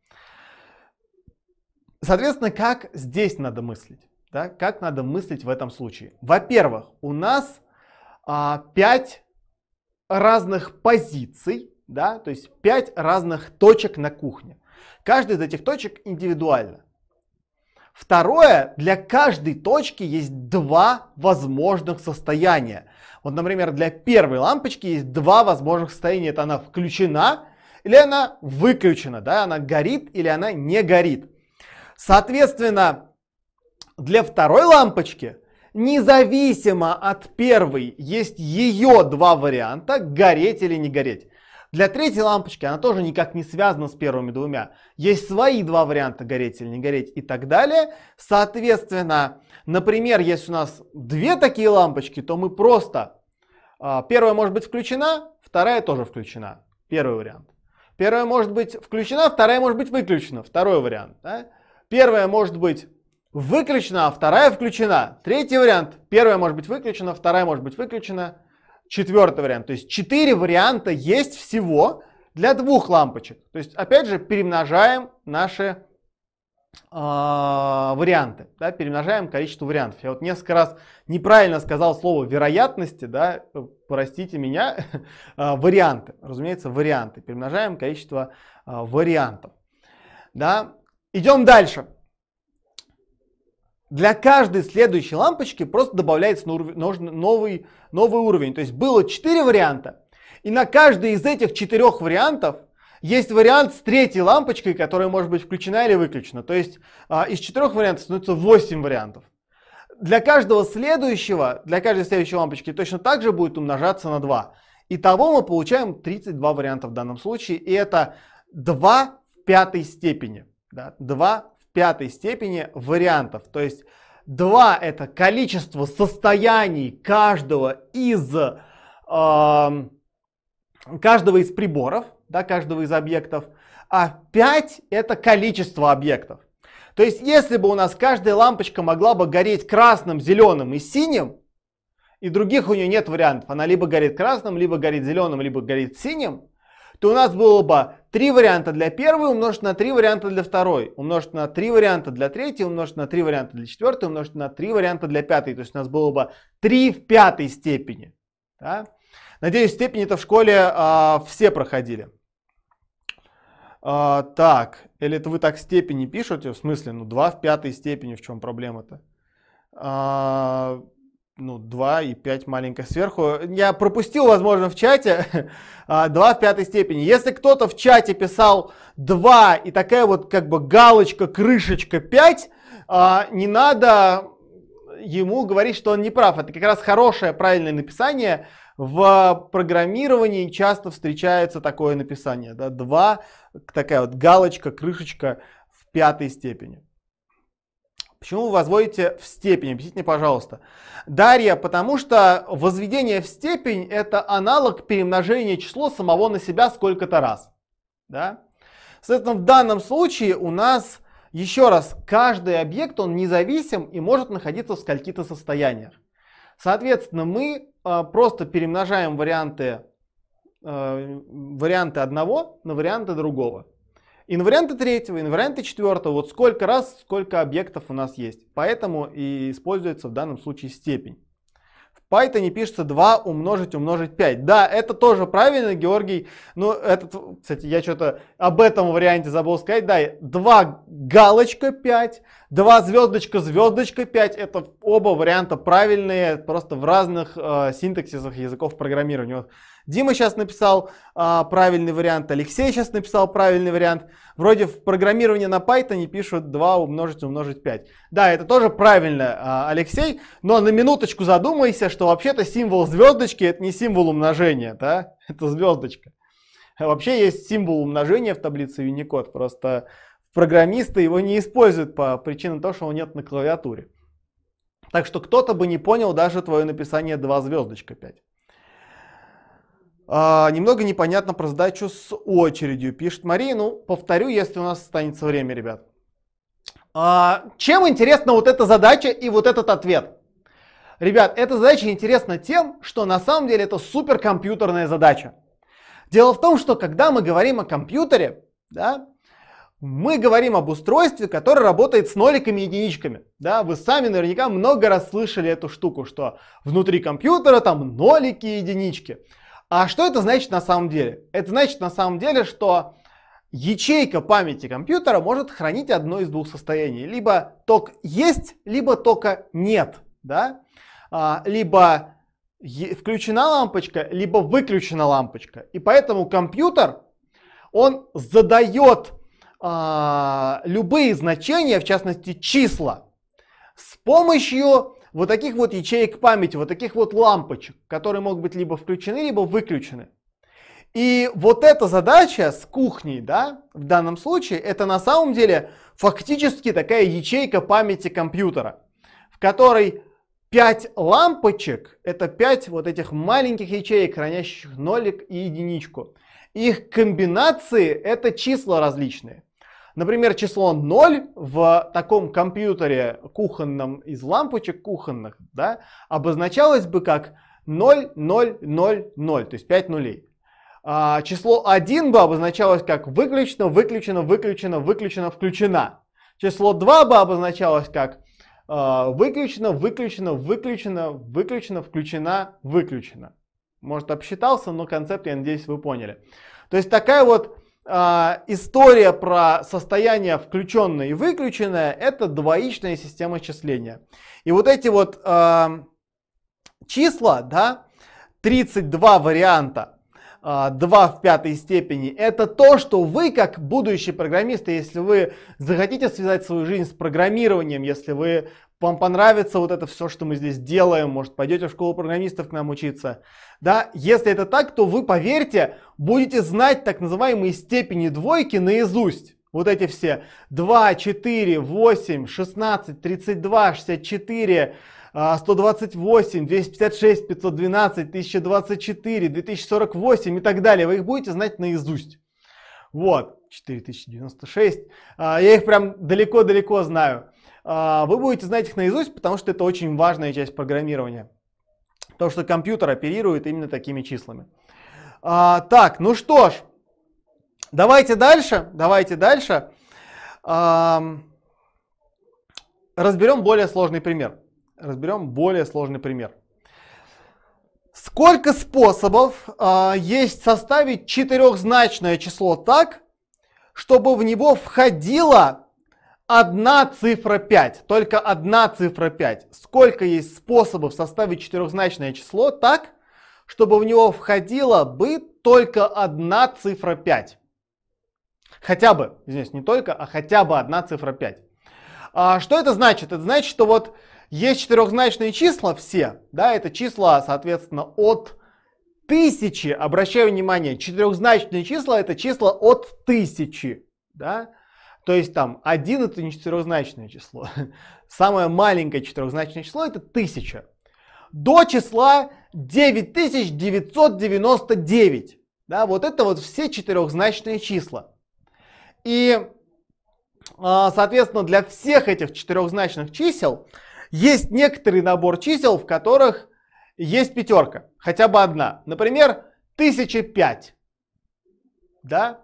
Соответственно, как здесь надо мыслить? Да? Как надо мыслить в этом случае? Во-первых, у нас а, 5 разных позиций, да? то есть 5 разных точек на кухне. Каждый из этих точек индивидуально. Второе, для каждой точки есть два возможных состояния. Вот, например, для первой лампочки есть два возможных состояния. Это она включена или она выключена, да, она горит или она не горит. Соответственно, для второй лампочки независимо от первой есть ее два варианта, гореть или не гореть. Для третьей лампочки она тоже никак не связана с первыми двумя. Есть свои два варианта гореть или не гореть и так далее. Соответственно, например, если у нас две такие лампочки, то мы просто... А, первая может быть включена, вторая тоже включена. Первый вариант. Первая может быть включена, вторая может быть выключена. Второй вариант. Да? Первая может быть выключена, а вторая включена. Третий вариант. Первая может быть выключена, вторая может быть выключена четвертый вариант. То есть четыре варианта есть всего для двух лампочек. То есть, опять же, перемножаем наши э, варианты, да, перемножаем количество вариантов. Я вот несколько раз неправильно сказал слово вероятности, да, простите меня, а, варианты, разумеется, варианты. Перемножаем количество э, вариантов. Да. Идем дальше для каждой следующей лампочки просто добавляется новый, новый уровень. То есть было 4 варианта. И на каждый из этих четырех вариантов есть вариант с третьей лампочкой, которая может быть включена или выключена. То есть а, из четырех вариантов становится 8 вариантов. Для каждого следующего, для каждой следующей лампочки точно так же будет умножаться на 2. Итого мы получаем 32 варианта в данном случае, и это 2 в пятой степени. Да, 2 пятой степени вариантов. То есть 2 это количество состояний каждого из, э, каждого из приборов, да, каждого из объектов, а 5 это количество объектов. То есть если бы у нас каждая лампочка могла бы гореть красным, зеленым и синим, и других у нее нет вариантов, она либо горит красным, либо горит зеленым, либо горит синим, то у нас было бы три варианта для первой умножить на три варианта для второй, умножить на три варианта для третьей, умножить на три варианта для четвертой, умножить на три варианта для пятой. То есть у нас было бы 3 в пятой степени. Да? Надеюсь, степени это в школе а, все проходили. А, так, или это вы так степени пишете? В смысле, ну 2 в пятой степени, в чем проблема-то? А, ну, 2 и 5 маленькое сверху. Я пропустил, возможно, в чате 2 а, в пятой степени. Если кто-то в чате писал 2 и такая вот как бы галочка, крышечка 5, а, не надо ему говорить, что он не прав. Это как раз хорошее правильное написание. В программировании часто встречается такое написание. Да? 2, такая вот галочка, крышечка в пятой степени. Почему вы возводите в степень? Объясните пожалуйста. Дарья, потому что возведение в степень – это аналог перемножения число самого на себя сколько-то раз. Да? Соответственно, в данном случае у нас, еще раз, каждый объект, он независим и может находиться в скольких-то состояниях. Соответственно, мы э, просто перемножаем варианты, э, варианты одного на варианты другого. Инварианты третьего, инварианты четвертого, вот сколько раз, сколько объектов у нас есть. Поэтому и используется в данном случае степень. В Python пишется 2 умножить умножить 5. Да, это тоже правильно, Георгий. Ну, этот, кстати, я что-то об этом варианте забыл сказать. Да, 2 галочка 5, 2 звездочка звездочка 5. Это оба варианта правильные, просто в разных э, синтаксисах языков программирования. Дима сейчас написал а, правильный вариант, Алексей сейчас написал правильный вариант. Вроде в программировании на Python пишут 2 умножить умножить 5. Да, это тоже правильно, а, Алексей, но на минуточку задумайся, что вообще-то символ звездочки это не символ умножения, да? Это звездочка. Вообще есть символ умножения в таблице Unicode, просто программисты его не используют по причине того, что он нет на клавиатуре. Так что кто-то бы не понял даже твое написание 2 звездочка 5. А, немного непонятно про сдачу с очередью, пишет Мария. Ну, повторю, если у нас останется время, ребят. А, чем интересна вот эта задача и вот этот ответ? Ребят, эта задача интересна тем, что на самом деле это суперкомпьютерная задача. Дело в том, что когда мы говорим о компьютере, да, мы говорим об устройстве, которое работает с ноликами и единичками. Да, вы сами наверняка много раз слышали эту штуку, что внутри компьютера там нолики и единички. А что это значит на самом деле? Это значит на самом деле, что ячейка памяти компьютера может хранить одно из двух состояний. Либо ток есть, либо тока нет. Да? А, либо включена лампочка, либо выключена лампочка. И поэтому компьютер, он задает а, любые значения, в частности числа, с помощью вот таких вот ячеек памяти, вот таких вот лампочек, которые могут быть либо включены, либо выключены. И вот эта задача с кухней, да, в данном случае, это на самом деле фактически такая ячейка памяти компьютера, в которой 5 лампочек, это 5 вот этих маленьких ячеек, хранящих нолик и единичку. Их комбинации это числа различные. Например, число 0 в таком компьютере кухонном из лампочек кухонных да, обозначалось бы как 0, 0, 0, 0, то есть 5 нулей. А число 1 бы обозначалось как выключено, выключено, выключено, выключено, включена. Число 2 бы обозначалось как э, выключено, выключено, выключено, выключено, включена, выключено. Может, обсчитался, но концепт, я надеюсь, вы поняли. То есть такая вот а, история про состояние включенное и выключенное – это двоичная система числения. И вот эти вот э, числа, да, 32 варианта, 2 а, в пятой степени. Это то, что вы, как будущие программисты, если вы захотите связать свою жизнь с программированием, если вы вам понравится вот это все, что мы здесь делаем, может, пойдете в школу программистов к нам учиться, да, если это так, то вы, поверьте, будете знать так называемые степени двойки наизусть. Вот эти все 2, 4, 8, 16, 32, 64, 128, 256, 512, 1024, 2048 и так далее. Вы их будете знать наизусть. Вот, 4096. А, я их прям далеко-далеко знаю. А, вы будете знать их наизусть, потому что это очень важная часть программирования. Потому что компьютер оперирует именно такими числами. А, так, ну что ж, давайте дальше, давайте дальше. Разберем более сложный пример разберем более сложный пример. Сколько способов э, есть составить четырехзначное число так, чтобы в него входила одна цифра 5, только одна цифра 5. Сколько есть способов составить четырехзначное число так, чтобы в него входила бы только одна цифра 5. Хотя бы, здесь не только, а хотя бы одна цифра 5. А что это значит? Это значит, что вот есть четырехзначные числа все, да, это числа, соответственно, от тысячи, обращаю внимание, четырехзначные числа это числа от тысячи, да, то есть там один это не четырехзначное число, самое маленькое четырехзначное число это тысяча, до числа 9999, да, вот это вот все четырехзначные числа. И, а, соответственно, для всех этих четырехзначных чисел есть некоторый набор чисел, в которых есть пятерка, хотя бы одна. Например, 1005, да?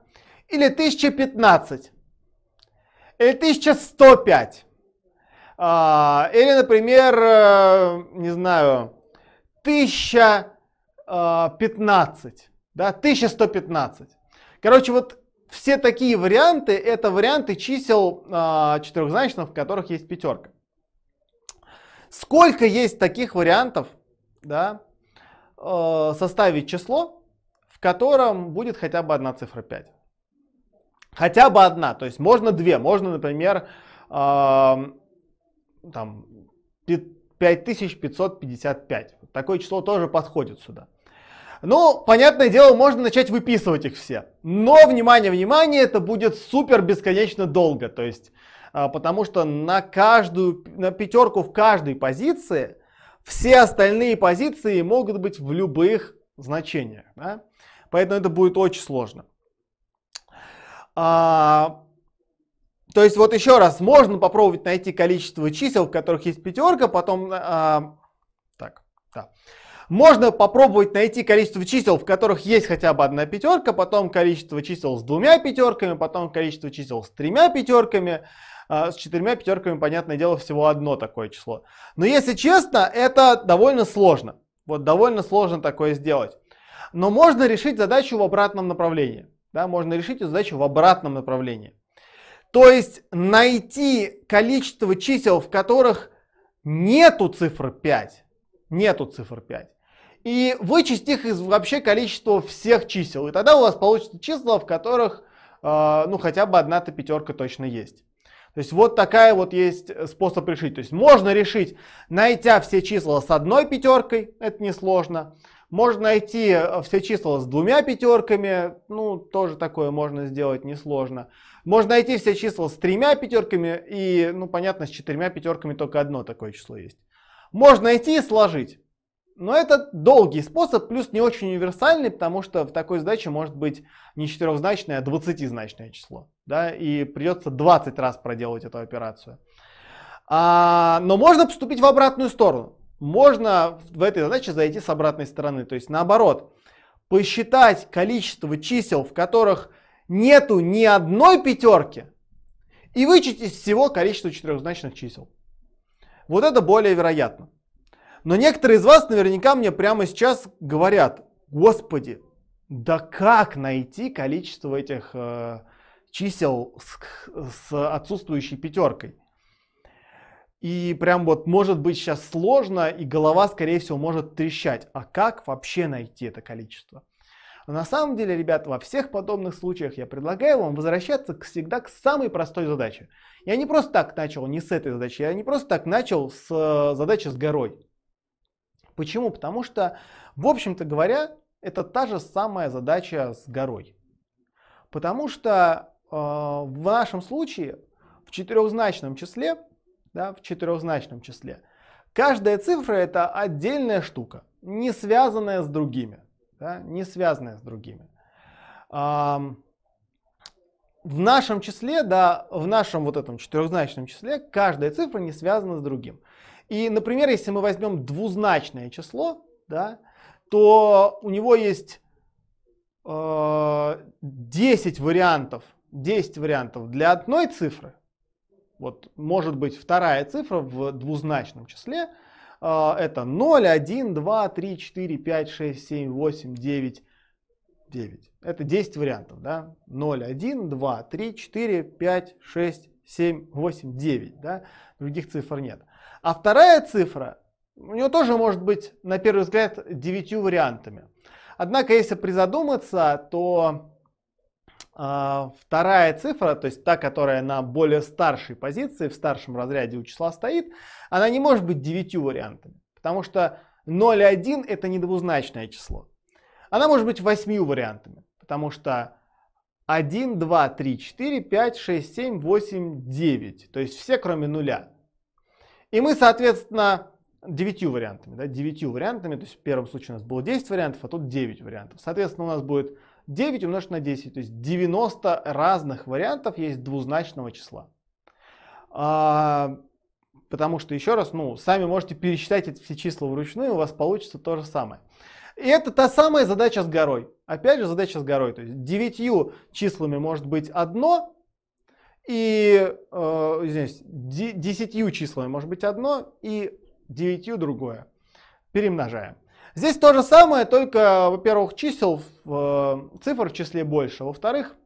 Или 1015, или 1105, а, или, например, э, не знаю, 1015, да, 1115. Короче, вот все такие варианты, это варианты чисел а, четырехзначных, в которых есть пятерка. Сколько есть таких вариантов, да, э, составить число, в котором будет хотя бы одна цифра 5? Хотя бы одна, то есть можно две, можно, например, там, 5555. Такое число тоже подходит сюда. Ну, понятное дело, можно начать выписывать их все. Но, внимание, внимание, это будет супер бесконечно долго. То есть а, потому что на каждую, на пятерку в каждой позиции все остальные позиции могут быть в любых значениях. Да? Поэтому это будет очень сложно. А, то есть вот еще раз, можно попробовать найти количество чисел, в которых есть пятерка, потом... А, так, да. Можно попробовать найти количество чисел, в которых есть хотя бы одна пятерка, потом количество чисел с двумя пятерками, потом количество чисел с тремя пятерками. А, с четырьмя пятерками, понятное дело, всего одно такое число. Но если честно, это довольно сложно. Вот довольно сложно такое сделать. Но можно решить задачу в обратном направлении. Да, можно решить эту задачу в обратном направлении. То есть найти количество чисел, в которых нету цифры 5. Нету цифр 5. И вычесть их из вообще количества всех чисел. И тогда у вас получится числа, в которых э, ну хотя бы одна-то пятерка точно есть. То есть вот такая вот есть э, способ решить. То есть можно решить, найти все числа с одной пятеркой, это несложно. Можно найти э, все числа с двумя пятерками, ну тоже такое можно сделать несложно. Можно найти все числа с тремя пятерками и, ну понятно, с четырьмя пятерками только одно такое число есть. Можно найти и сложить. Но это долгий способ, плюс не очень универсальный, потому что в такой задаче может быть не четырехзначное, а двадцатизначное число. Да, и придется 20 раз проделывать эту операцию. А, но можно поступить в обратную сторону. Можно в этой задаче зайти с обратной стороны, то есть наоборот. Посчитать количество чисел, в которых нету ни одной пятерки, и вычесть из всего количество четырехзначных чисел. Вот это более вероятно. Но некоторые из вас наверняка мне прямо сейчас говорят, господи, да как найти количество этих э, чисел с, с отсутствующей пятеркой? И прям вот может быть сейчас сложно, и голова, скорее всего, может трещать. А как вообще найти это количество? на самом деле, ребят, во всех подобных случаях я предлагаю вам возвращаться всегда к самой простой задаче. Я не просто так начал не с этой задачи, я не просто так начал с э, задачи с горой. Почему? Потому что, в общем-то говоря, это та же самая задача с горой. Потому что э, в нашем случае в четырехзначном числе, да, в четырехзначном числе, каждая цифра это отдельная штука, не связанная с другими, да, не связанная с другими. Э, в нашем числе, да, в нашем вот этом четырехзначном числе каждая цифра не связана с другим. И, например, если мы возьмем двузначное число, да, то у него есть э, 10 вариантов, 10 вариантов для одной цифры. Вот может быть вторая цифра в двузначном числе. Э, это 0, 1, 2, 3, 4, 5, 6, 7, 8, 9, 9. Это 10 вариантов. Да? 0, 1, 2, 3, 4, 5, 6, 7, 8, 9. Да? Других цифр нет. А вторая цифра, у нее тоже может быть, на первый взгляд, девятью вариантами. Однако, если призадуматься, то э, вторая цифра, то есть та, которая на более старшей позиции, в старшем разряде у числа стоит, она не может быть девятью вариантами, потому что 0,1 это недвузначное число. Она может быть восьмью вариантами, потому что 1, 2, 3, 4, 5, 6, 7, 8, 9. То есть все кроме нуля. И мы, соответственно, девятью вариантами, да, девятью вариантами, то есть в первом случае у нас было 10 вариантов, а тут 9 вариантов. Соответственно, у нас будет 9 умножить на 10, то есть 90 разных вариантов есть двузначного числа. А, потому что, еще раз, ну, сами можете пересчитать эти все числа вручную, у вас получится то же самое. И это та самая задача с горой. Опять же, задача с горой. То есть девятью числами может быть одно, и, э, извиняюсь, десятью числами может быть одно и девятью другое. Перемножаем. Здесь то же самое, только, во-первых, чисел, э, цифр в числе больше. Во-вторых,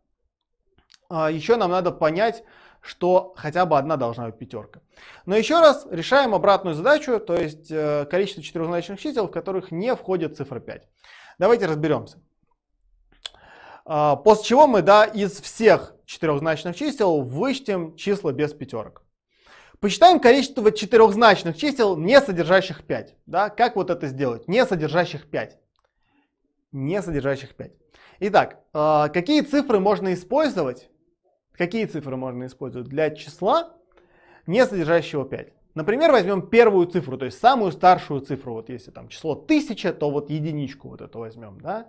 а, еще нам надо понять, что хотя бы одна должна быть пятерка. Но еще раз решаем обратную задачу, то есть э, количество четырехзначных чисел, в которых не входит цифра 5. Давайте разберемся. А, после чего мы да, из всех четырехзначных чисел вычтем числа без пятерок. Посчитаем количество четырехзначных чисел, не содержащих 5. Да? Как вот это сделать? Не содержащих 5. Не содержащих 5. Итак, а, какие цифры можно использовать? Какие цифры можно использовать для числа, не содержащего 5? Например, возьмем первую цифру, то есть самую старшую цифру. Вот если там число 1000, то вот единичку вот эту возьмем. Да?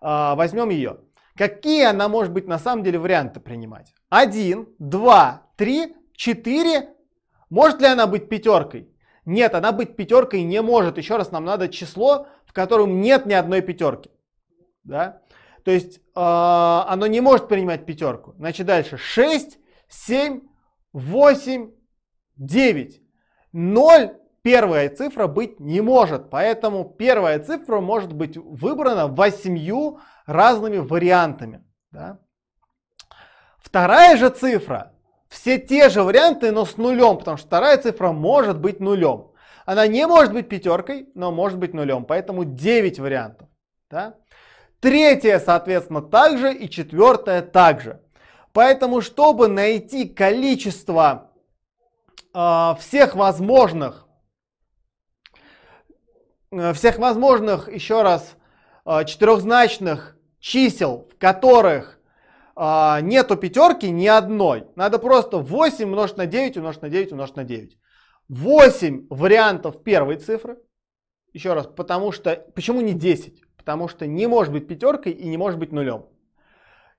А, возьмем ее. Какие она может быть на самом деле варианты принимать? Один, два, три, четыре. Может ли она быть пятеркой? Нет, она быть пятеркой не может. Еще раз, нам надо число, в котором нет ни одной пятерки. Да? То есть э, оно не может принимать пятерку. Значит, дальше 6, 7, 8, 9. 0 первая цифра быть не может. Поэтому первая цифра может быть выбрана восемью разными вариантами. Да? Вторая же цифра, все те же варианты, но с нулем, потому что вторая цифра может быть нулем. Она не может быть пятеркой, но может быть нулем, поэтому 9 вариантов. Да? Третья, соответственно, также и четвертая также. Поэтому, чтобы найти количество э, всех возможных Э, всех возможных, еще раз, э, четырехзначных чисел, в которых э, нету пятерки ни одной. Надо просто 8 умножить на 9 умножить на 9 умножить на 9. 8 вариантов первой цифры. Еще раз, потому что... Почему не 10? Потому что не может быть пятеркой и не может быть нулем.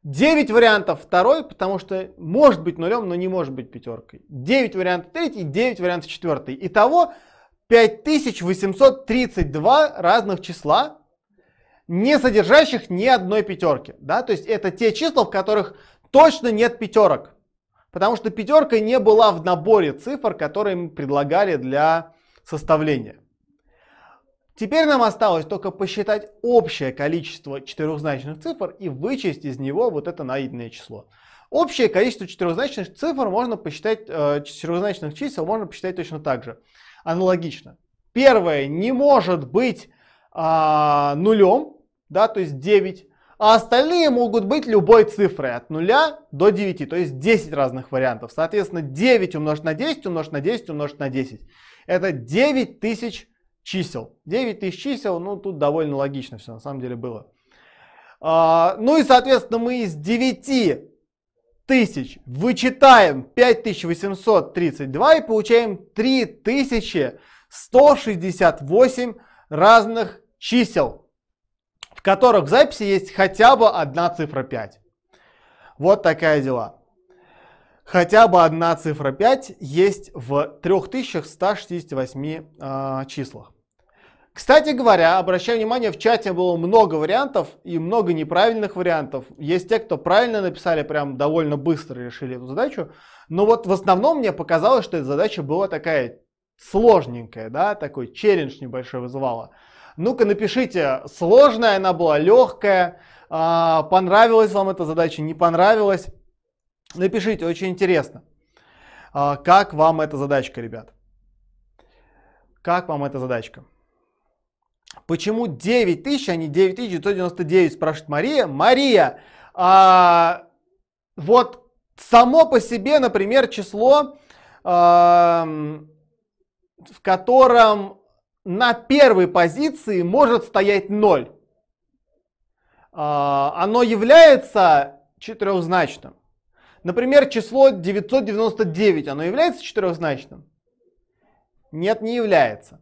9 вариантов второй, потому что может быть нулем, но не может быть пятеркой. 9 вариантов третий, 9 вариантов четвертый. Итого 5832 разных числа, не содержащих ни одной пятерки. Да? То есть это те числа, в которых точно нет пятерок. Потому что пятерка не была в наборе цифр, которые мы предлагали для составления. Теперь нам осталось только посчитать общее количество четырехзначных цифр и вычесть из него вот это найденное число. Общее количество четырехзначных цифр можно посчитать, э, четырехзначных чисел можно посчитать точно так же аналогично. Первое не может быть а, нулем, да, то есть 9, а остальные могут быть любой цифрой от 0 до 9, то есть 10 разных вариантов. Соответственно, 9 умножить на 10 умножить на 10 умножить на 10. Это 9 тысяч чисел. 9 тысяч чисел, ну тут довольно логично все на самом деле было. А, ну и, соответственно, мы из 9 тысяч вычитаем 5832 и получаем 3168 разных чисел, в которых в записи есть хотя бы одна цифра 5. Вот такая дела. Хотя бы одна цифра 5 есть в 3168 э, а, числах. Кстати говоря, обращаю внимание, в чате было много вариантов и много неправильных вариантов. Есть те, кто правильно написали, прям довольно быстро решили эту задачу. Но вот в основном мне показалось, что эта задача была такая сложненькая, да, такой челлендж небольшой вызывала. Ну-ка напишите, сложная она была, легкая, а, понравилась вам эта задача, не понравилась. Напишите, очень интересно, а, как вам эта задачка, ребят. Как вам эта задачка? Почему 9 тысяч, а не 9999, спрашивает Мария. Мария, а, вот само по себе, например, число, а, в котором на первой позиции может стоять 0. А, оно является четырехзначным. Например, число 999, оно является четырехзначным? Нет, не является.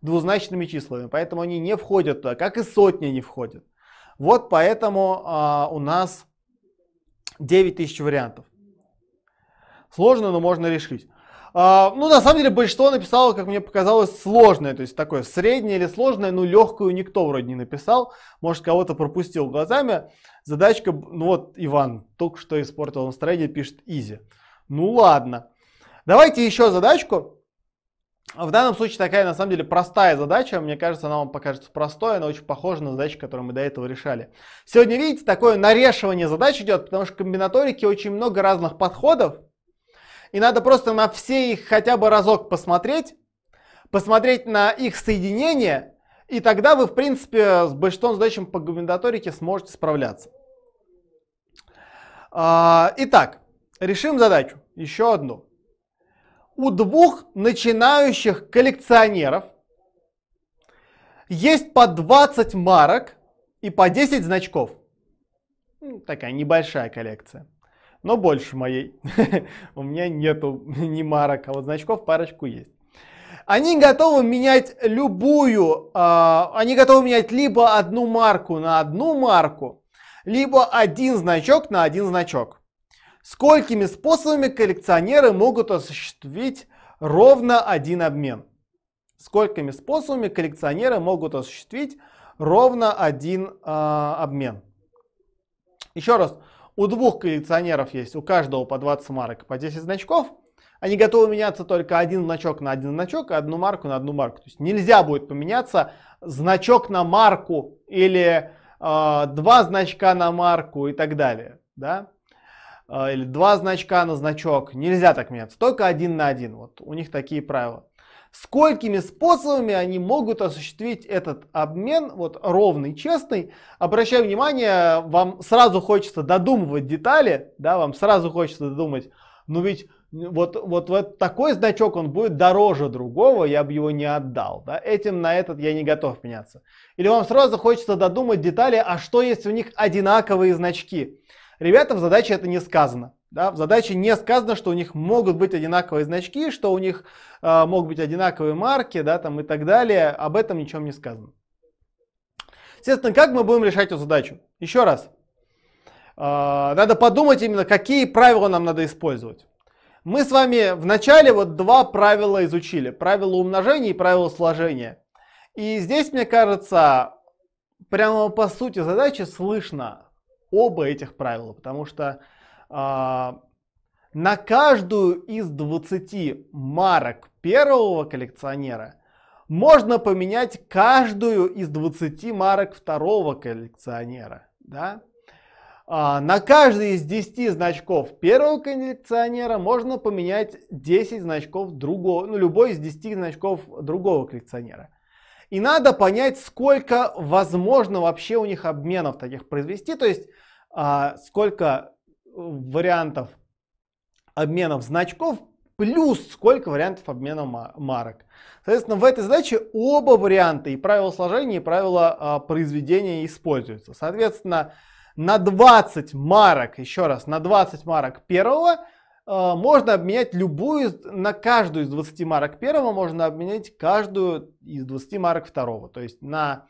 двузначными числами, поэтому они не входят туда, как и сотни не входят. Вот поэтому а, у нас 9000 вариантов. Сложно, но можно решить. А, ну, на самом деле, большинство написало, как мне показалось, сложное, то есть такое среднее или сложное, ну, легкую никто вроде не написал, может, кого-то пропустил глазами. Задачка, ну вот, Иван только что испортил настроение, пишет изи. Ну, ладно. Давайте еще задачку. А в данном случае такая, на самом деле, простая задача. Мне кажется, она вам покажется простой, она очень похожа на задачу, которую мы до этого решали. Сегодня, видите, такое нарешивание задач идет, потому что в комбинаторике очень много разных подходов. И надо просто на все их хотя бы разок посмотреть, посмотреть на их соединение, и тогда вы, в принципе, с большинством задач по комбинаторике сможете справляться. А, итак, решим задачу, еще одну у двух начинающих коллекционеров есть по 20 марок и по 10 значков. Ну, такая небольшая коллекция, но больше моей. У меня нету ни марок, а вот значков парочку есть. Они готовы менять любую, э, они готовы менять либо одну марку на одну марку, либо один значок на один значок. Сколькими способами коллекционеры могут осуществить ровно один обмен? Сколькими способами коллекционеры могут осуществить ровно один э, обмен? Еще раз, у двух коллекционеров есть, у каждого по 20 марок, по 10 значков. Они готовы меняться только один значок на один значок и одну марку на одну марку. То есть нельзя будет поменяться значок на марку или э, два значка на марку и так далее. Да? А, или два значка на значок. Нельзя так меняться, только один на один. Вот у них такие правила. Сколькими способами они могут осуществить этот обмен, вот ровный, честный. Обращаю внимание, вам сразу хочется додумывать детали, да, вам сразу хочется додумать, ну ведь вот, вот, вот такой значок, он будет дороже другого, я бы его не отдал. Да? Этим на этот я не готов меняться. Или вам сразу хочется додумать детали, а что есть у них одинаковые значки. Ребята в задаче это не сказано. Да, в задаче не сказано, что у них могут быть одинаковые значки, что у них э, могут быть одинаковые марки да, там и так далее. Об этом ничем не сказано. Естественно, как мы будем решать эту задачу? Еще раз. Э, надо подумать именно, какие правила нам надо использовать. Мы с вами в начале вот два правила изучили. Правило умножения и правило сложения. И здесь, мне кажется, прямо по сути задачи слышно, оба этих правила, потому что а, на каждую из 20 марок первого коллекционера можно поменять каждую из 20 марок второго коллекционера. Да? А, на каждый из 10 значков первого коллекционера можно поменять 10 значков другого, ну, любой из 10 значков другого коллекционера. И надо понять, сколько возможно вообще у них обменов таких произвести, то есть а, сколько э, вариантов обменов значков плюс сколько вариантов обмена марок. Соответственно, в этой задаче оба варианта, и правило сложения, и правило а, произведения используются. Соответственно, на 20 марок, еще раз, на 20 марок первого – а, можно обменять любую на каждую из 20 марок первого, можно обменять каждую из 20 марок второго. То есть на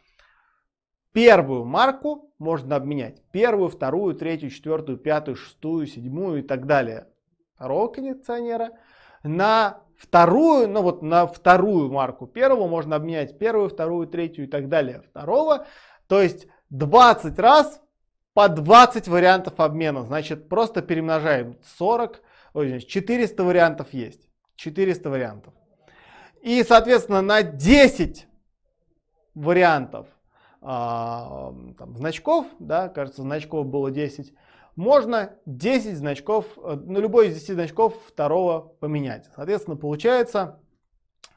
первую марку можно обменять первую, вторую, третью, четвертую, пятую, шестую, седьмую и так далее второго кондиционера. На вторую, ну вот на вторую марку первого можно обменять первую, вторую, третью и так далее второго. То есть 20 раз по 20 вариантов обмена. Значит, просто перемножаем 40 ой, 400 вариантов есть. 400 вариантов. И, соответственно, на 10 вариантов а, там, значков, да, кажется, значков было 10, можно 10 значков, э, на ну, любой из 10 значков второго поменять. Соответственно, получается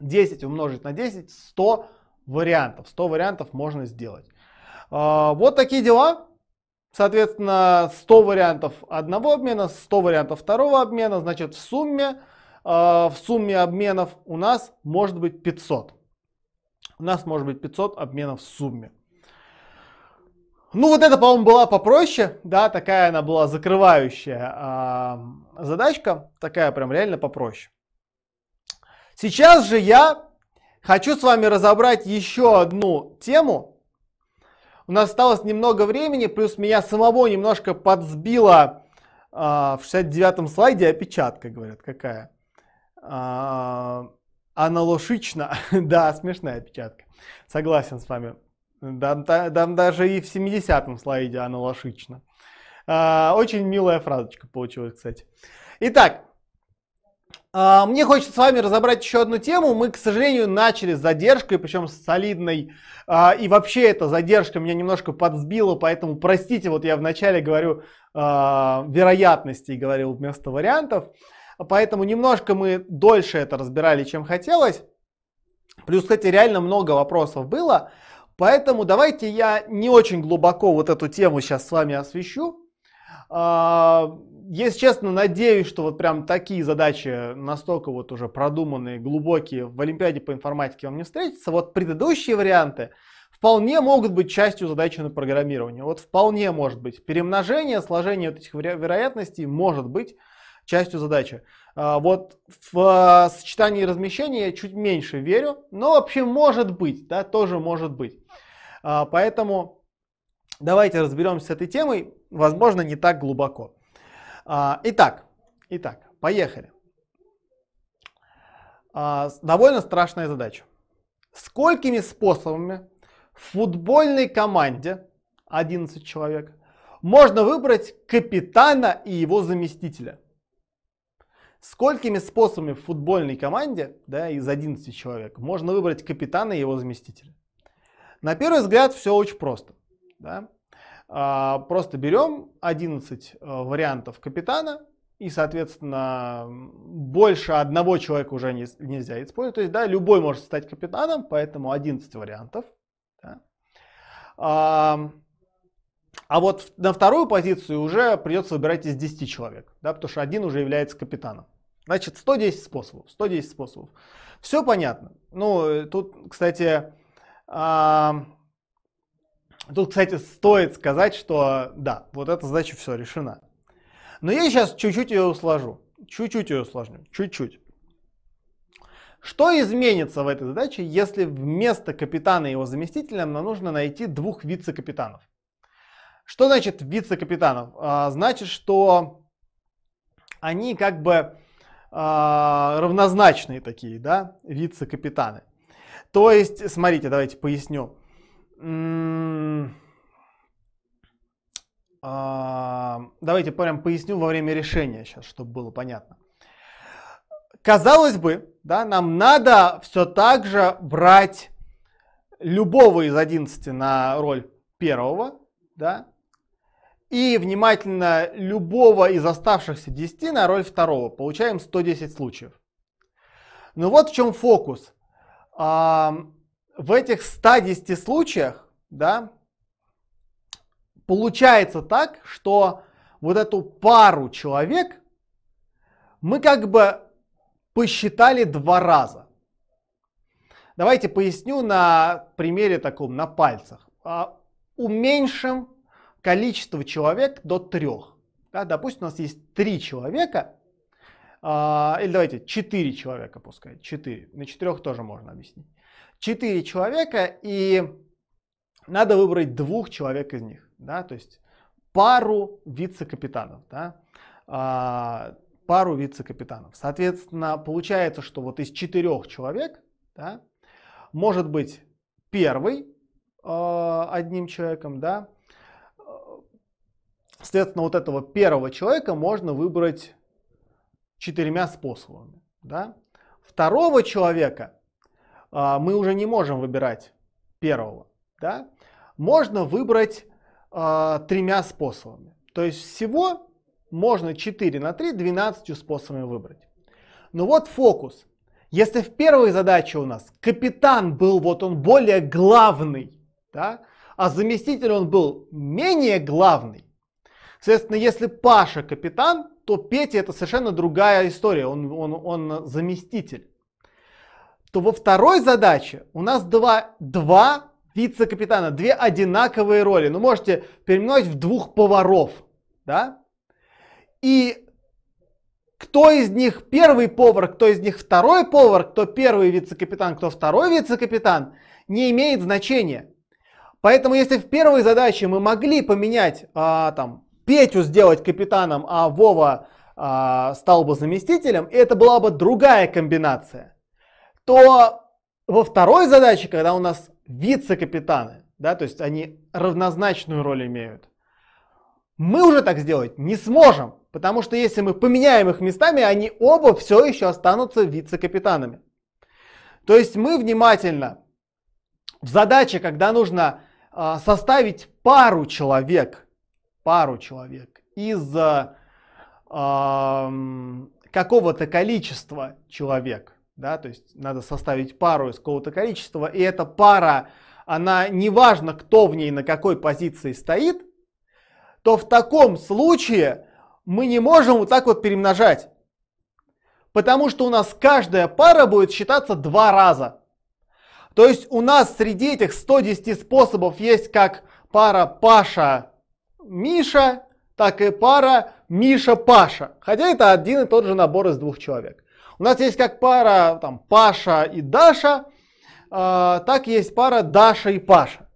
10 умножить на 10, 100 вариантов. 100 вариантов можно сделать. А, вот такие дела. Соответственно, 100 вариантов одного обмена, 100 вариантов второго обмена, значит в сумме, э, в сумме обменов у нас может быть 500. У нас может быть 500 обменов в сумме. Ну вот это, по-моему, была попроще, да, такая она была закрывающая э, задачка, такая прям реально попроще. Сейчас же я хочу с вами разобрать еще одну тему, нас осталось немного времени, плюс меня самого немножко подсбила э, в 69-м слайде опечатка, говорят, какая. Э, а, аналошично, да, смешная опечатка. Согласен с вами. Там, там даже и в 70-м слайде аналошично. Э, а, очень милая фразочка получилась, кстати. Итак, а, мне хочется с вами разобрать еще одну тему. Мы, к сожалению, начали с задержкой, причем с солидной. А, и вообще эта задержка меня немножко подсбила, поэтому простите, вот я вначале говорю а, вероятности и говорил вместо вариантов. Поэтому немножко мы дольше это разбирали, чем хотелось. Плюс, кстати, реально много вопросов было. Поэтому давайте я не очень глубоко вот эту тему сейчас с вами освещу если честно, надеюсь, что вот прям такие задачи настолько вот уже продуманные, глубокие в Олимпиаде по информатике вам не встретятся. Вот предыдущие варианты вполне могут быть частью задачи на программирование. Вот вполне может быть. Перемножение, сложение вот этих вероятностей может быть частью задачи. А, вот в а, сочетании размещения я чуть меньше верю, но вообще может быть, да, тоже может быть. А, поэтому давайте разберемся с этой темой, возможно, не так глубоко. А, итак, итак, поехали. А, довольно страшная задача. Сколькими способами в футбольной команде 11 человек можно выбрать капитана и его заместителя? Сколькими способами в футбольной команде да, из 11 человек можно выбрать капитана и его заместителя? На первый взгляд все очень просто. Да? А, просто берем 11 э, вариантов капитана, и, соответственно, больше одного человека уже не, нельзя использовать. То есть, да, любой может стать капитаном, поэтому 11 вариантов. Да. А, а вот на вторую позицию уже придется выбирать из 10 человек, да, потому что один уже является капитаном. Значит, 110 способов, 110 способов. Все понятно. Ну, э, тут, кстати, а, Тут, кстати, стоит сказать, что да, вот эта задача все решена. Но я сейчас чуть-чуть ее усложу. Чуть-чуть ее усложню. Чуть-чуть. Что изменится в этой задаче, если вместо капитана и его заместителя нам нужно найти двух вице-капитанов? Что значит вице-капитанов? А, значит, что они как бы а, равнозначные такие, да, вице-капитаны. То есть, смотрите, давайте поясню. А, давайте прям поясню во время решения сейчас, чтобы было понятно. Казалось бы, да, нам надо все так же брать любого из 11 на роль первого, да, и внимательно любого из оставшихся 10 на роль второго. Получаем 110 случаев. Но ну вот в чем фокус в этих 110 случаях, да, получается так, что вот эту пару человек мы как бы посчитали два раза. Давайте поясню на примере таком, на пальцах. А, уменьшим количество человек до трех. Да, допустим, у нас есть три человека, а, или давайте четыре человека пускай, четыре. На четырех тоже можно объяснить. 4 человека, и надо выбрать двух человек из них, да, то есть пару вице-капитанов, да, а, пару вице-капитанов. Соответственно, получается, что вот из четырех человек, да, может быть первый э, одним человеком, да, соответственно, вот этого первого человека можно выбрать четырьмя способами, да. Второго человека а, мы уже не можем выбирать первого. Да? Можно выбрать э, тремя способами. То есть всего можно 4 на 3, 12 способами выбрать. Но вот фокус. Если в первой задаче у нас капитан был, вот он более главный, да, а заместитель он был менее главный, соответственно, если Паша капитан, то Петя это совершенно другая история, он, он, он заместитель то во второй задаче у нас два, два вице-капитана, две одинаковые роли. Ну, можете переименовать в двух поваров, да? И кто из них первый повар, кто из них второй повар, кто первый вице-капитан, кто второй вице-капитан, не имеет значения. Поэтому если в первой задаче мы могли поменять, а, там, Петю сделать капитаном, а Вова а, стал бы заместителем, и это была бы другая комбинация то во второй задаче, когда у нас вице-капитаны, да, то есть они равнозначную роль имеют, мы уже так сделать не сможем, потому что если мы поменяем их местами, они оба все еще останутся вице-капитанами. То есть мы внимательно в задаче, когда нужно э, составить пару человек, пару человек из э, какого-то количества человек, да, то есть надо составить пару из какого-то количества, и эта пара, она неважно, кто в ней на какой позиции стоит, то в таком случае мы не можем вот так вот перемножать. Потому что у нас каждая пара будет считаться два раза. То есть у нас среди этих 110 способов есть как пара Паша-Миша, так и пара Миша-Паша. Хотя это один и тот же набор из двух человек. У нас есть как пара там, Паша и Даша, э, так есть пара Даша и Паша.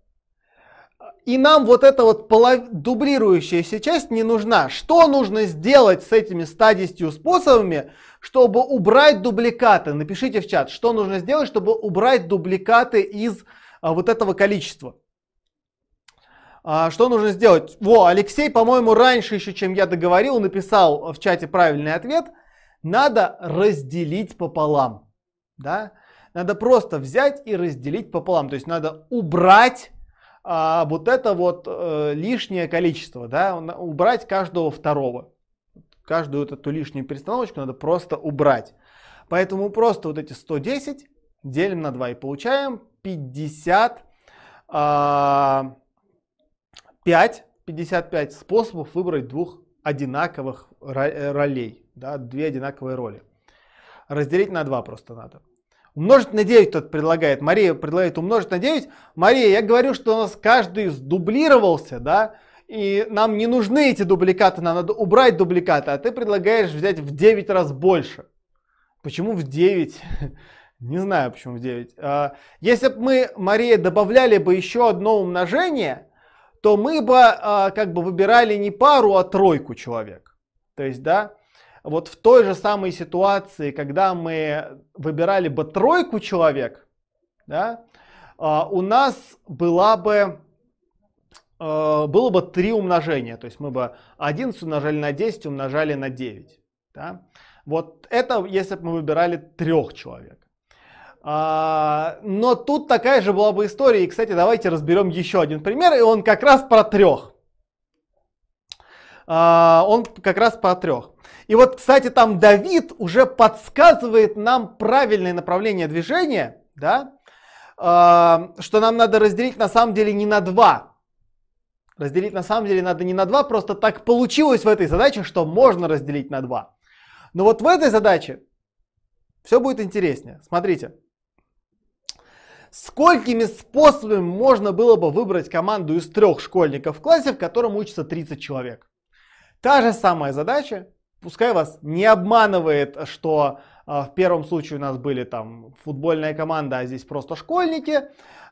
И нам вот эта вот полов... дублирующаяся часть не нужна. Что нужно сделать с этими 110 способами, чтобы убрать дубликаты? Напишите в чат, что нужно сделать, чтобы убрать дубликаты из а, вот этого количества. А, что нужно сделать? Во, Алексей, по-моему, раньше еще, чем я договорил, написал в чате правильный ответ – надо разделить пополам. Да? Надо просто взять и разделить пополам. То есть надо убрать а, вот это вот э, лишнее количество, да, э, убрать каждого второго. Каждую вот эту лишнюю перестановочку надо просто убрать. Поэтому просто вот эти 110 делим на 2 и получаем 50, а, 5, 55 способов выбрать двух одинаковых э, ролей да, две одинаковые роли. Разделить на 2 просто надо. Умножить на 9 тот предлагает. Мария предлагает умножить на 9. Мария, я говорю, что у нас каждый сдублировался, да, и нам не нужны эти дубликаты, нам надо убрать дубликаты, а ты предлагаешь взять в 9 раз больше. Почему в 9? Не знаю, почему в 9. А, если бы мы, Мария, добавляли бы еще одно умножение, то мы бы а, как бы выбирали не пару, а тройку человек. То есть, да, вот в той же самой ситуации, когда мы выбирали бы тройку человек, да, а, у нас была бы, а, было бы три умножения. То есть мы бы 11 умножали на 10, умножали на 9. Да? Вот это если бы мы выбирали трех человек. А, но тут такая же была бы история. И, кстати, давайте разберем еще один пример, и он как раз про трех. А, он как раз по трех. И вот, кстати, там Давид уже подсказывает нам правильное направление движения, да, а, что нам надо разделить на самом деле не на два. Разделить на самом деле надо не на два, просто так получилось в этой задаче, что можно разделить на два. Но вот в этой задаче все будет интереснее. Смотрите. Сколькими способами можно было бы выбрать команду из трех школьников в классе, в котором учатся 30 человек? Та же самая задача, пускай вас не обманывает, что а, в первом случае у нас были там футбольная команда, а здесь просто школьники.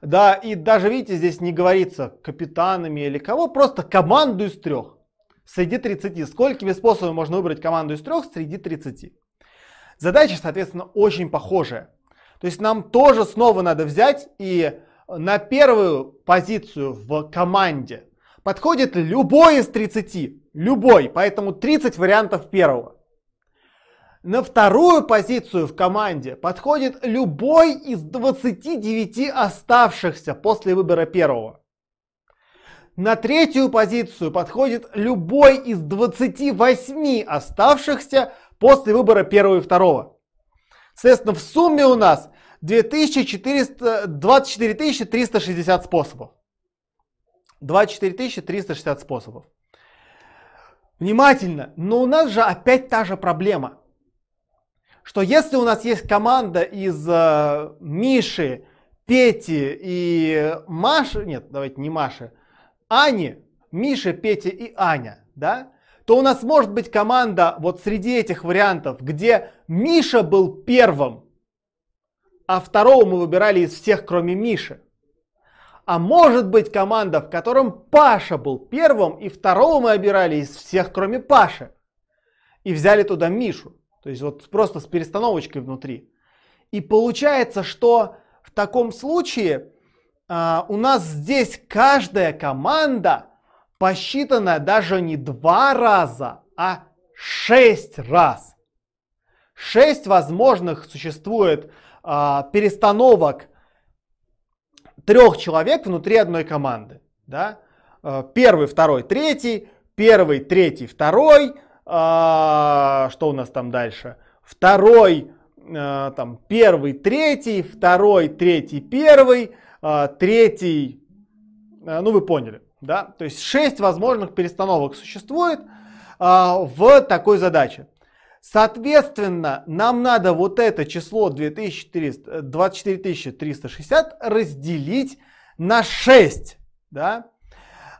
Да, и даже, видите, здесь не говорится капитанами или кого, просто команду из трех. Среди 30. Сколькими способами можно выбрать команду из трех среди 30? Задача, соответственно, очень похожая. То есть нам тоже снова надо взять и на первую позицию в команде подходит любой из 30. Любой, поэтому 30 вариантов первого. На вторую позицию в команде подходит любой из 29 оставшихся после выбора первого. На третью позицию подходит любой из 28 оставшихся после выбора первого и второго. Соответственно, в сумме у нас 2400, 24 360 способов. 24 360 способов. Внимательно, но у нас же опять та же проблема, что если у нас есть команда из э, Миши, Пети и Маши, нет, давайте не Маши, Ани, Миша, Петя и Аня, да, то у нас может быть команда вот среди этих вариантов, где Миша был первым, а второго мы выбирали из всех, кроме Миши. А может быть команда, в котором Паша был первым, и второго мы обирали из всех, кроме Паши. И взяли туда Мишу. То есть вот просто с перестановочкой внутри. И получается, что в таком случае а, у нас здесь каждая команда посчитана даже не два раза, а шесть раз. Шесть возможных существует а, перестановок трех человек внутри одной команды. Да? Э, первый, второй, третий, первый, третий, второй, а, что у нас там дальше? Второй, а, там, первый, третий, второй, третий, первый, а, третий, ну вы поняли, да? То есть шесть возможных перестановок существует в такой задаче. Соответственно, нам надо вот это число 2400, 24360 разделить на 6. Да?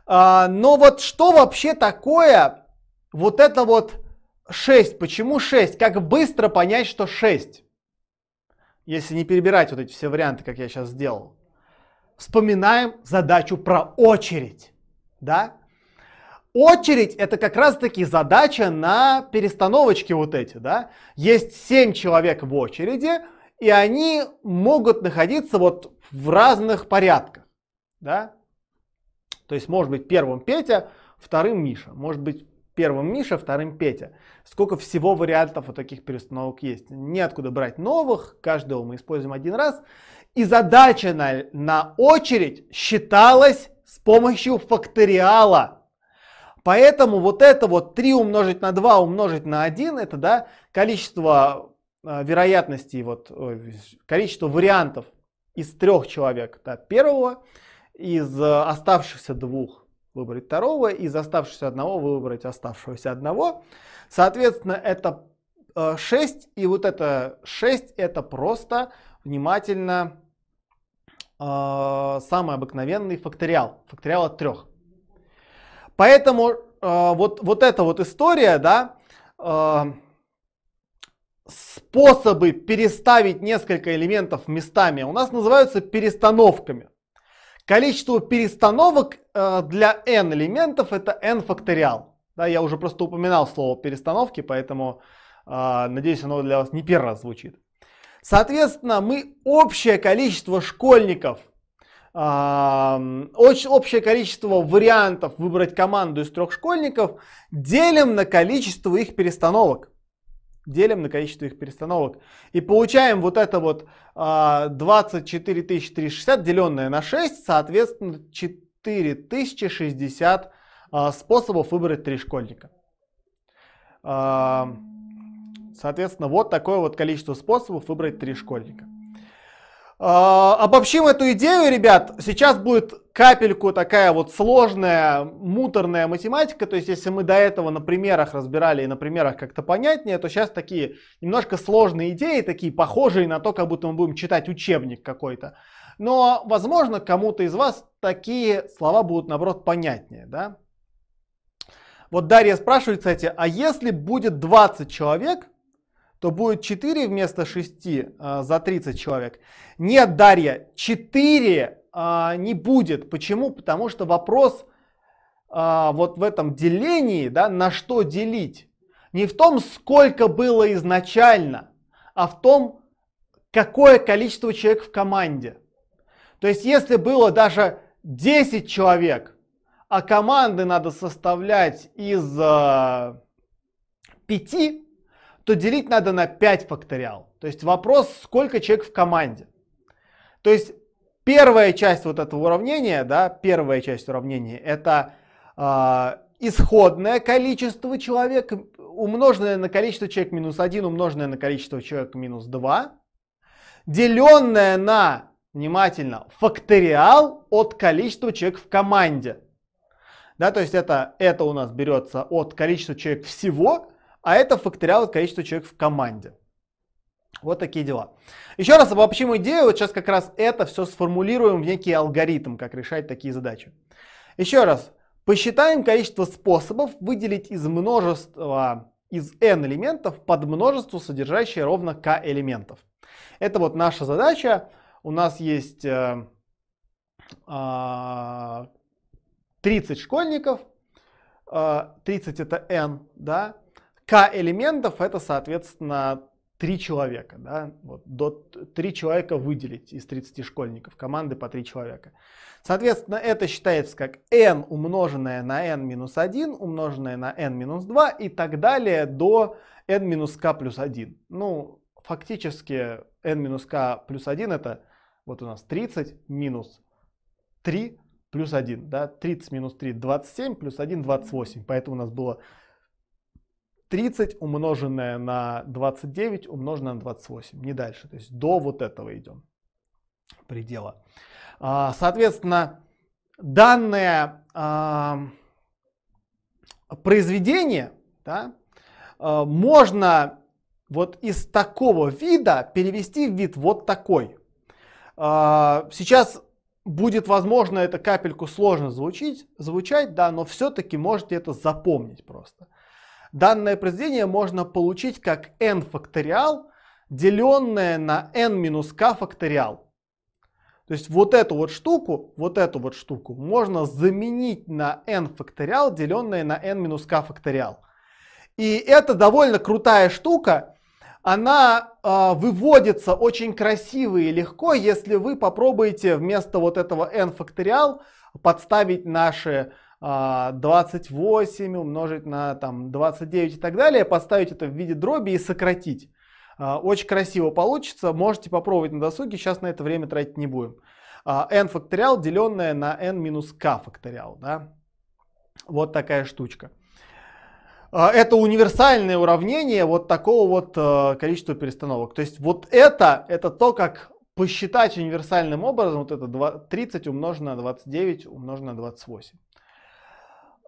А, но вот что вообще такое вот это вот 6? Почему 6? Как быстро понять, что 6? Если не перебирать вот эти все варианты, как я сейчас сделал. Вспоминаем задачу про очередь. Да? Очередь – это как раз-таки задача на перестановочке вот эти, да? Есть 7 человек в очереди, и они могут находиться вот в разных порядках, да? То есть может быть первым Петя, вторым Миша, может быть первым Миша, вторым Петя. Сколько всего вариантов вот таких перестановок есть. Неоткуда брать новых, каждого мы используем один раз. И задача на, на очередь считалась с помощью факториала. Поэтому вот это вот 3 умножить на 2 умножить на 1, это да, количество а, вероятностей, вот, количество вариантов из трех человек, да, первого, из э, оставшихся двух выбрать второго, из оставшегося одного выбрать оставшегося одного. Соответственно, это 6, э, и вот это 6 это просто внимательно э, самый обыкновенный факториал, факториал от трех. Поэтому э, вот, вот эта вот история, да, э, способы переставить несколько элементов местами у нас называются перестановками. Количество перестановок э, для n элементов это n факториал. Да, я уже просто упоминал слово перестановки, поэтому э, надеюсь, оно для вас не первый раз звучит. Соответственно, мы общее количество школьников очень общее количество вариантов выбрать команду из трех школьников, делим на количество их перестановок. Делим на количество их перестановок. И получаем вот это вот 24 а, 360 деленное на 6, соответственно 4060 а, способов выбрать три школьника. Соответственно, вот такое вот количество способов выбрать три школьника. А, обобщим эту идею, ребят. Сейчас будет капельку такая вот сложная, муторная математика. То есть, если мы до этого на примерах разбирали и на примерах как-то понятнее, то сейчас такие немножко сложные идеи, такие похожие на то, как будто мы будем читать учебник какой-то. Но, возможно, кому-то из вас такие слова будут, наоборот, понятнее, да? Вот Дарья спрашивает, кстати, а если будет 20 человек, то будет 4 вместо 6 э, а, за 30 человек. Нет, Дарья, 4 э, а, не будет. Почему? Потому что вопрос э, вот в этом делении, да, на что делить, не в том, сколько было изначально, а в том, какое количество человек в команде. То есть, если было даже 10 человек, а команды надо составлять из э, 5, то делить надо на 5 факториал. То есть вопрос, сколько человек в команде. То есть первая часть вот этого уравнения, да, первая часть уравнения это э, исходное количество человек, умноженное на количество человек минус 1, умноженное на количество человек минус 2, деленное на, внимательно, факториал от количества человек в команде. Да, то есть это, это у нас берется от количества человек всего, а это факториал количество человек в команде. Вот такие дела. Еще раз обобщим идею, вот сейчас как раз это все сформулируем в некий алгоритм, как решать такие задачи. Еще раз, посчитаем количество способов выделить из множества, из n элементов под множество, содержащее ровно k элементов. Это вот наша задача. У нас есть э, э, а, 30 школьников, э, 30 это n, да, к элементов это, соответственно, три человека, да, вот, до три человека выделить из 30 школьников, команды по три человека. Соответственно, это считается как n умноженное на n минус 1, умноженное на n минус 2 и так далее до n минус k плюс 1. Ну, фактически n минус k плюс 1 это вот у нас 30 минус 3 плюс 1, да, 30 минус 3 27, плюс 1 28, поэтому у нас было 30 умноженное на 29 умноженное на 28, не дальше, то есть до вот этого идем предела. А, соответственно, данное а, произведение да, а, можно вот из такого вида перевести в вид вот такой. Сейчас будет, возможно, это капельку сложно звучить, звучать, да, но все-таки можете это запомнить просто. Данное произведение можно получить как n факториал, деленное на n минус k факториал. То есть вот эту вот штуку, вот эту вот штуку можно заменить на n факториал, деленное на n минус k факториал. И это довольно крутая штука, она э, выводится очень красиво и легко, если вы попробуете вместо вот этого n факториал подставить наши 28 а, умножить на там, 29 и так далее, поставить это в виде дроби и сократить. А, очень красиво получится, можете попробовать на досуге, сейчас на это время тратить не будем. А, n факториал, деленное на n минус k факториал. Да? Вот такая штучка. Это универсальное уравнение вот такого вот э, количества перестановок. То есть вот это, это то, как посчитать универсальным образом вот это 30 умножено на 29 умножено на 28.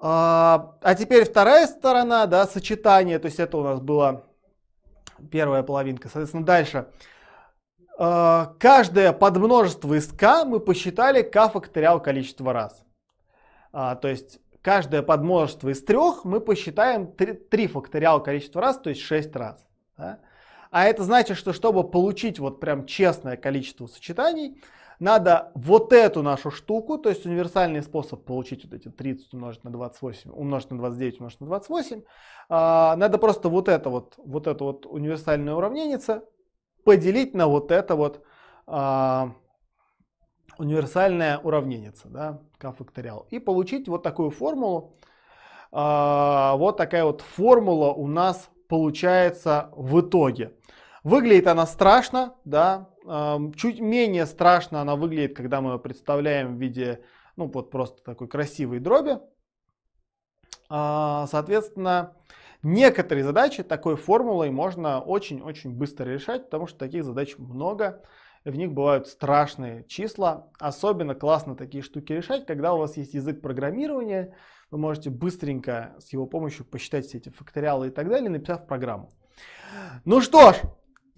А, а, теперь вторая сторона, да, сочетание, то есть это у нас была первая половинка. Соответственно, дальше. А, каждое подмножество из k мы посчитали k факториал количество раз. А, то есть каждое подмножество из трех мы посчитаем 3, 3 факториал количество раз, то есть 6 раз. Да? А это значит, что чтобы получить вот прям честное количество сочетаний, надо вот эту нашу штуку, то есть универсальный способ получить вот эти 30 умножить на 28, умножить на 29, умножить на 28, а, надо просто вот это вот, вот это вот универсальное уравнение поделить на вот это вот а, универсальное уравнение, да, k факториал, и получить вот такую формулу. А, вот такая вот формула у нас получается в итоге. Выглядит она страшно, да, чуть менее страшно она выглядит, когда мы ее представляем в виде, ну вот просто такой красивой дроби. А, соответственно, некоторые задачи такой формулой можно очень-очень быстро решать, потому что таких задач много, в них бывают страшные числа. Особенно классно такие штуки решать, когда у вас есть язык программирования, вы можете быстренько с его помощью посчитать все эти факториалы и так далее, написав программу. Ну что ж,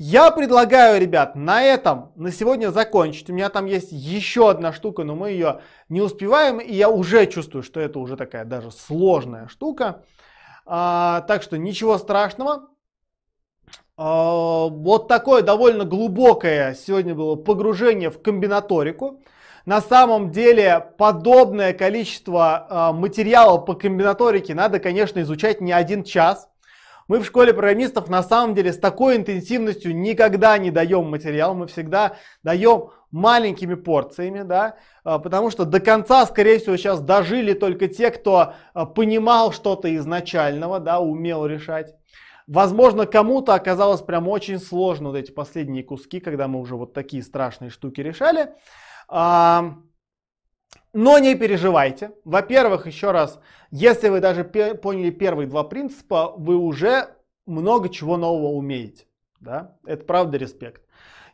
я предлагаю, ребят, на этом на сегодня закончить. У меня там есть еще одна штука, но мы ее не успеваем, и я уже чувствую, что это уже такая даже сложная штука. А, так что ничего страшного. А, вот такое довольно глубокое сегодня было погружение в комбинаторику. На самом деле подобное количество а, материала по комбинаторике надо, конечно, изучать не один час. Мы в школе программистов на самом деле с такой интенсивностью никогда не даем материал, мы всегда даем маленькими порциями, да, а, потому что до конца, скорее всего, сейчас дожили только те, кто а, понимал что-то изначального, да, умел решать. Возможно, кому-то оказалось прям очень сложно вот эти последние куски, когда мы уже вот такие страшные штуки решали. Но не переживайте. Во-первых, еще раз, если вы даже поняли первые два принципа, вы уже много чего нового умеете. Да? Это правда респект.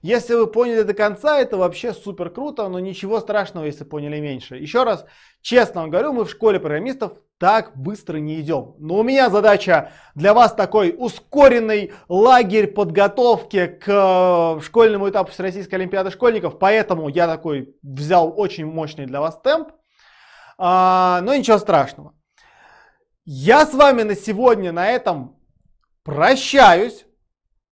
Если вы поняли до конца, это вообще супер круто, но ничего страшного, если поняли меньше. Еще раз, честно вам говорю, мы в школе программистов так быстро не идем. Но у меня задача для вас такой ускоренный лагерь подготовки к э, школьному этапу Всероссийской Олимпиады школьников, поэтому я такой взял очень мощный для вас темп, а, но ничего страшного. Я с вами на сегодня на этом прощаюсь.